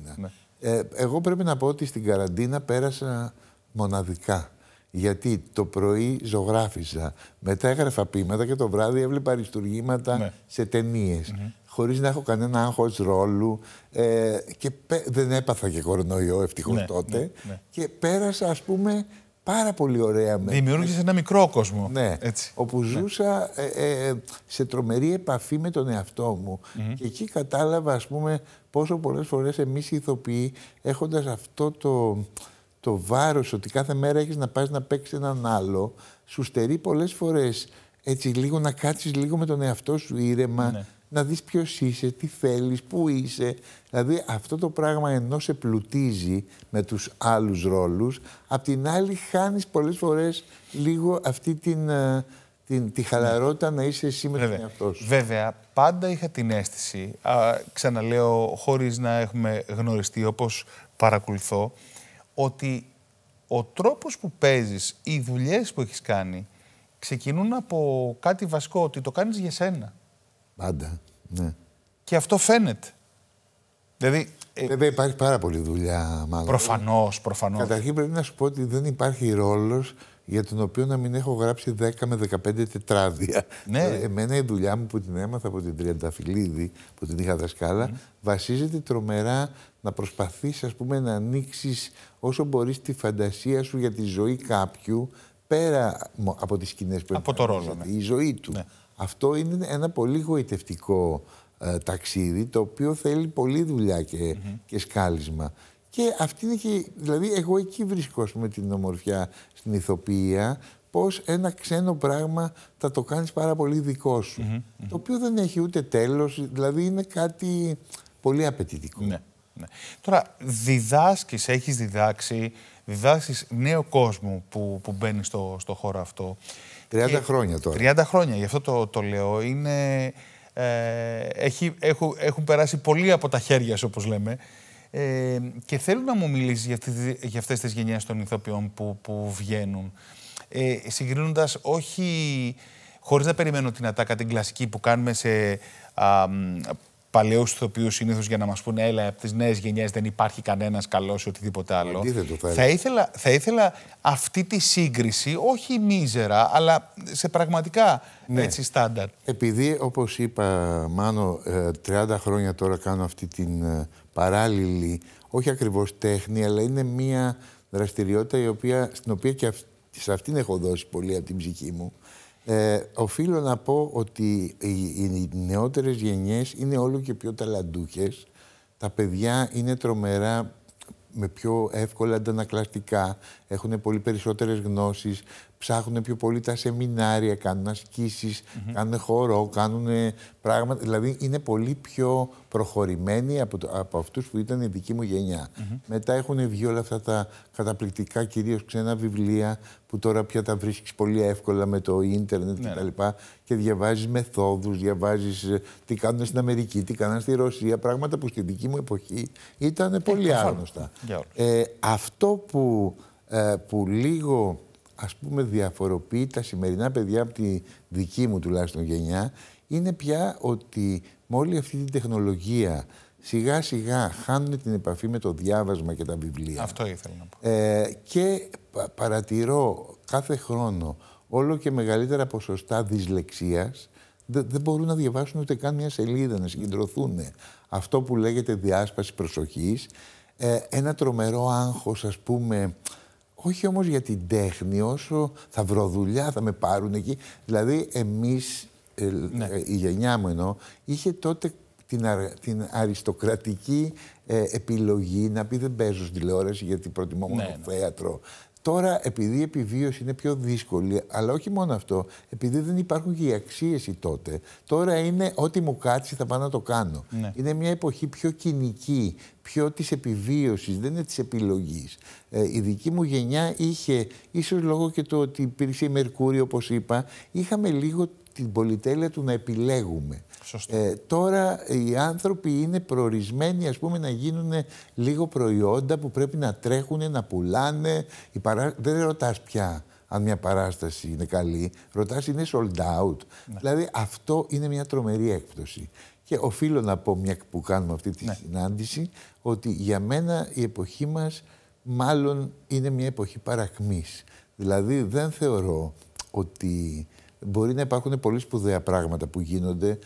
Ε, εγώ πρέπει να πω ότι στην καραντίνα πέρασα μοναδικά. Γιατί το πρωί ζωγράφιζα, μετά έγραφα πείματα και το βράδυ έβλεπα αριστουργήματα σε ταινίες. Mm -hmm χωρίς να έχω κανένα άγχος ρόλου ε, και δεν έπαθα και κορονοϊό ευτυχώς ναι, τότε ναι, ναι. και πέρασα ας πούμε πάρα πολύ ωραία με... Δημιούργησες ένα μικρό κόσμο. Ναι, έτσι. όπου ζούσα ε, ε, σε τρομερή επαφή με τον εαυτό μου και εκεί κατάλαβα ας πούμε πόσο πολλές φορές εμείς οι ηθοποιοί έχοντας αυτό το, το βάρος ότι κάθε μέρα έχεις να πας να παίξεις έναν άλλο σου στερεί πολλές φορές έτσι λίγο να κάτσεις λίγο με τον εαυτό σου ήρεμα να δεις ποιος είσαι, τι θέλεις, πού είσαι. Δηλαδή αυτό το πράγμα ενώ σε πλουτίζει με τους άλλους ρόλους, απ' την άλλη χάνεις πολλές φορές λίγο αυτή την, ε, την, τη χαλαρότητα να είσαι εσύ με τον εαυτό σου. Βέβαια, πάντα είχα την αίσθηση, α, ξαναλέω χωρίς να έχουμε γνωριστεί όπως παρακολουθώ, ότι ο τρόπος που παίζεις, οι δουλειές που έχεις κάνει, ξεκινούν από κάτι βασικό, ότι το κάνεις για σένα. Πάντα, ναι. Και αυτό φαίνεται. Δηλαδή... Ε, Βέβαια υπάρχει πάρα πολλή δουλειά, μάλλον. Προφανώς, προφανώς. Καταρχήν πρέπει να σου πω ότι δεν υπάρχει ρόλος για τον οποίο να μην έχω γράψει 10 με 15 τετράδια. Ναι. Ε, εμένα η δουλειά μου που την έμαθα από την Τριανταφυλλίδη, που την είχα δασκάλα, mm. βασίζεται τρομερά να προσπαθείς ας πούμε να ανοίξεις όσο μπορείς τη φαντασία σου για τη ζωή κάποιου πέρα από τις σκηνές που από το ρόλο, ναι. η ζωή του. Ναι αυτό είναι ένα πολύ γοητευτικό ε, ταξίδι, το οποίο θέλει πολλή δουλειά και, και σκάλισμα. Και αυτή είναι και, δηλαδή εγώ εκεί βρίσκω με την ομορφιά στην ηθοποιία, πως ένα ξένο πράγμα θα το κάνεις πάρα πολύ δικό σου. Το οποίο δεν έχει ούτε τέλος, δηλαδή είναι κάτι πολύ απαιτητικό. Ναι, ναι. Τώρα διδάσκεις, έχεις διδάξει, διδάσκεις νέο κόσμο που, μπαίνει στο, στο χώρο αυτό. 30 ε, χρόνια τώρα. 30 χρόνια, γι' αυτό το, το λέω. Είναι, ε, έχει, έχουν, έχουν περάσει πολλοί από τα χέρια σου, όπως λέμε. Ε, και θέλω να μου μιλήσεις για, για αυτές τις γενιές των ηθοποιών που, που βγαίνουν. Ε, συγκρίνοντας όχι χωρίς να περιμένω την ατάκα την κλασική που κάνουμε σε παλαιούς ηθοποιούς συνήθως για να μας πούνε, έλα, από τις νέες γενιές δεν υπάρχει κανένας καλός ή οτιδήποτε άλλο. Ε, θα, ήθελα, θα ήθελα αυτή τη σύγκριση, όχι μίζερα, αλλά σε πραγματικά ναι. έτσι στάνταρ. Επειδή, όπως είπα, Μάνο, 30 ε, χρόνια τώρα κάνω αυτή την ε, παράλληλη, όχι ακριβώς τέχνη, αλλά είναι μία δραστηριότητα η οποία, στην οποία και σε αυτήν έχω δώσει πολύ από την ψυχή μου. Ε, οφείλω να πω ότι οι, οι νεότερες γενιές είναι όλο και πιο ταλαντούχες. Τα παιδιά είναι τρομερά με πιο εύκολα αντανακλαστικά, έχουν πολύ περισσότερες γνώσεις, ψάχνουν πιο πολύ τα σεμινάρια, κάνουν ασκήσει, mm -hmm. κάνουν χορό, κάνουν πράγματα. Δηλαδή είναι πολύ πιο προχωρημένοι από, το, από αυτούς που ήταν η δική μου γενιά. Mm -hmm. Μετά έχουν βγει όλα αυτά τα καταπληκτικά κυρίως ξένα βιβλία που τώρα πια τα βρίσκεις πολύ εύκολα με το ίντερνετ ναι, κτλ. Και, ναι. και διαβάζεις μεθόδους, διαβάζεις ε, τι κάνουν στην Αμερική, τι κάνουν στη Ρωσία, πράγματα που στη δική μου εποχή ήταν ε, πολύ άγνωστα. Ε, αυτό που, ε, που λίγο ας πούμε διαφοροποιεί τα σημερινά παιδιά από τη δική μου τουλάχιστον γενιά είναι πια ότι με όλη αυτή την τεχνολογία σιγά σιγά χάνουν την επαφή με το διάβασμα και τα βιβλία. Αυτό ήθελα να πω. Ε, και παρατηρώ κάθε χρόνο όλο και μεγαλύτερα ποσοστά δυσλεξίας δεν μπορούν να διαβάσουν ούτε καν μια σελίδα, να συγκεντρωθούν. Αυτό που λέγεται διάσπαση προσοχής, ε, ένα τρομερό άγχος ας πούμε όχι όμως για την τέχνη, όσο θα βρω δουλειά, θα με πάρουν εκεί. Δηλαδή εμείς, ε, ναι. ε, η γενιά μου εννοώ, είχε τότε την, αριστοκρατική ε, επιλογή να πει δεν παίζω στην τηλεόραση γιατί προτιμώ μόνο ναι, ναι. θέατρο. Τώρα, επειδή η επιβίωση είναι πιο δύσκολη, αλλά όχι μόνο αυτό, επειδή δεν υπάρχουν και οι αξίες τότε, τώρα είναι ό,τι μου κάτσει θα πάω να το κάνω. Ναι. Είναι μια εποχή πιο κοινική, πιο της επιβίωσης, δεν είναι της επιλογής. Ε, η δική μου γενιά είχε, ίσως λόγω και του ότι υπήρξε η Μερκούρη, όπως είπα, είχαμε λίγο την πολυτέλεια του να επιλέγουμε. Ε, τώρα οι άνθρωποι είναι προορισμένοι ας πούμε να γίνουν λίγο προϊόντα που πρέπει να τρέχουν, να πουλάνε. Δεν ρωτάς πια αν μια παράσταση είναι καλή, ρωτάς είναι sold out. Ναι. Δηλαδή αυτό είναι μια τρομερή έκπτωση. Και οφείλω να πω, μια που κάνουμε αυτή τη ναι. συνάντηση, ότι για μένα η εποχή μας μάλλον είναι μια εποχή παρακμής. Δηλαδή δεν θεωρώ ότι Μπορεί να υπάρχουν πολύ σπουδαία πράγματα που γίνονται.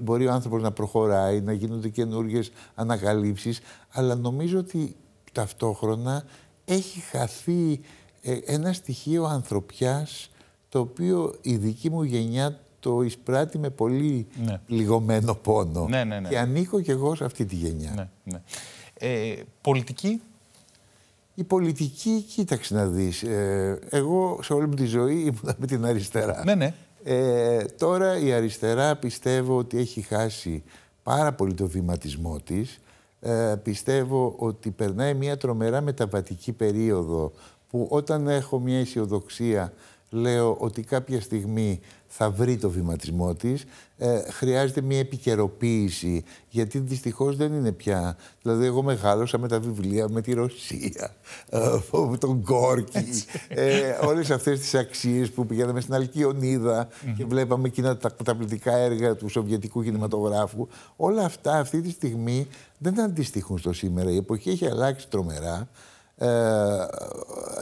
Μπορεί, ο άνθρωπος να προχωράει, να γίνονται καινούργιες ανακαλύψεις. Αλλά νομίζω ότι ταυτόχρονα έχει χαθεί ε, ένα στοιχείο ανθρωπιάς το οποίο η δική μου γενιά το εισπράττει με πολύ ναι. λιγομένο πόνο. Ναι, ναι, ναι, και ανήκω κι εγώ σε αυτή τη γενιά. Ναι, ναι. Ε, πολιτική η πολιτική, κοίταξε να δεις. Ε, εγώ σε όλη μου τη ζωή ήμουν με την αριστερά. Ναι, ναι. Ε, τώρα η αριστερά πιστεύω ότι έχει χάσει πάρα πολύ το βηματισμό της. Ε, πιστεύω ότι περνάει μια τρομερά μεταβατική περίοδο που όταν έχω μια αισιοδοξία λέω ότι κάποια στιγμή θα βρει το βηματισμό της. Ε, χρειάζεται μια επικαιροποίηση, γιατί δυστυχώς δεν είναι πια. Δηλαδή, εγώ μεγάλωσα με τα βιβλία, με τη Ρωσία, ε, με τον Κόρκι, ε, όλες αυτές τις αξίες που πηγαίναμε στην Αλκιονίδα mm -hmm. και βλέπαμε εκείνα τα καταπληκτικά έργα του Σοβιετικού κινηματογράφου. Όλα αυτά αυτή τη στιγμή δεν αντιστοιχούν στο σήμερα. Η εποχή έχει αλλάξει τρομερά. Ε,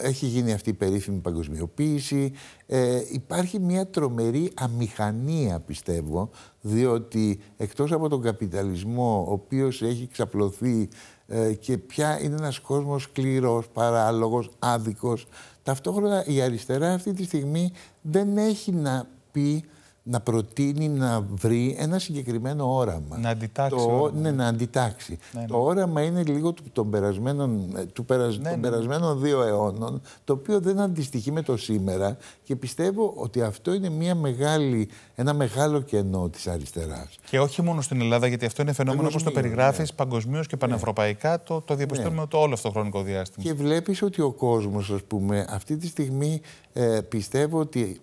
έχει γίνει αυτή η περίφημη παγκοσμιοποίηση. Ε, υπάρχει μια τρομερή αμηχανία, πιστεύω, διότι εκτός από τον καπιταλισμό, ο οποίος έχει ξαπλωθεί ε, και πια είναι ένας κόσμος σκληρός, παράλογος, άδικος, ταυτόχρονα η αριστερά αυτή τη στιγμή δεν έχει να πει να προτείνει να βρει ένα συγκεκριμένο όραμα. Να αντιτάξει. ναι, να αντιτάξει. Ναι, ναι, Το όραμα είναι λίγο του, των, περασμένων, ε, του περασ, ναι, των ναι. δύο αιώνων, το οποίο δεν αντιστοιχεί με το σήμερα και πιστεύω ότι αυτό είναι μια μεγάλη, ένα μεγάλο κενό της αριστεράς. Και όχι μόνο στην Ελλάδα, γιατί αυτό είναι φαινόμενο όπως το περιγράφεις ναι. παγκοσμίως και πανευρωπαϊκά, ναι. το, το διαπιστώνουμε το όλο αυτό το χρονικό διάστημα. Και βλέπεις ότι ο κόσμος, ας πούμε, αυτή τη στιγμή ε, πιστεύω ότι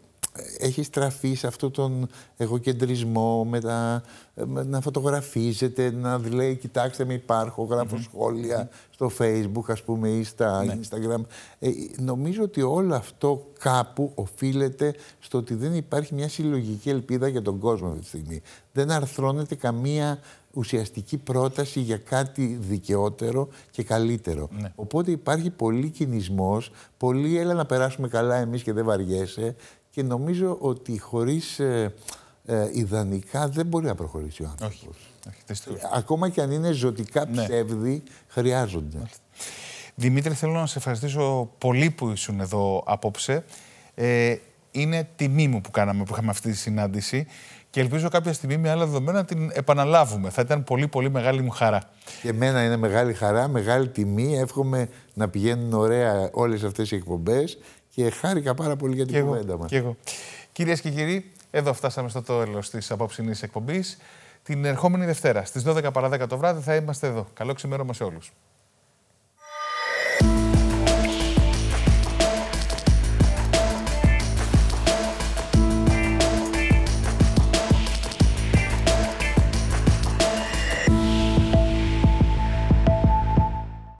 έχει στραφεί σε αυτόν τον εγωκεντρισμό με, τα, να φωτογραφίζεται, να λέει κοιτάξτε με υπάρχω, σχολια στο facebook ας πούμε ή στα ναι. instagram. Ε, νομίζω ότι όλο αυτό κάπου οφείλεται στο ότι δεν υπάρχει μια συλλογική ελπίδα για τον κόσμο αυτή τη στιγμή. Δεν αρθρώνεται καμία ουσιαστική πρόταση για κάτι δικαιότερο και καλύτερο. Ναι. Οπότε υπάρχει πολύ κινησμός, πολύ έλα να περάσουμε καλά εμείς και δεν βαριέσαι και νομίζω ότι χωρίς ε, ε, ιδανικά δεν μπορεί να προχωρήσει ο άνθρωπος. Όχι, Ακόμα και αν είναι ζωτικά ναι. ψεύδι, χρειάζονται. Δημήτρη, θέλω να σε ευχαριστήσω πολύ που ήσουν εδώ απόψε. Ε, είναι τιμή μου που κάναμε, που είχαμε αυτή τη συνάντηση και ελπίζω κάποια στιγμή με άλλα δεδομένα να την επαναλάβουμε. Θα ήταν πολύ πολύ μεγάλη μου χαρά. Και εμένα είναι μεγάλη χαρά, μεγάλη τιμή. Εύχομαι να πηγαίνουν ωραία όλες αυτές οι εκπομπές και χάρηκα πάρα πολύ για την κουβέντα μας. Κυρίες και κύριοι, εδώ φτάσαμε στο τέλος της απόψινής εκπομπής. Την ερχόμενη Δευτέρα στις 12 παρα 10 το βράδυ θα είμαστε εδώ. Καλό ξημέρωμα σε όλους.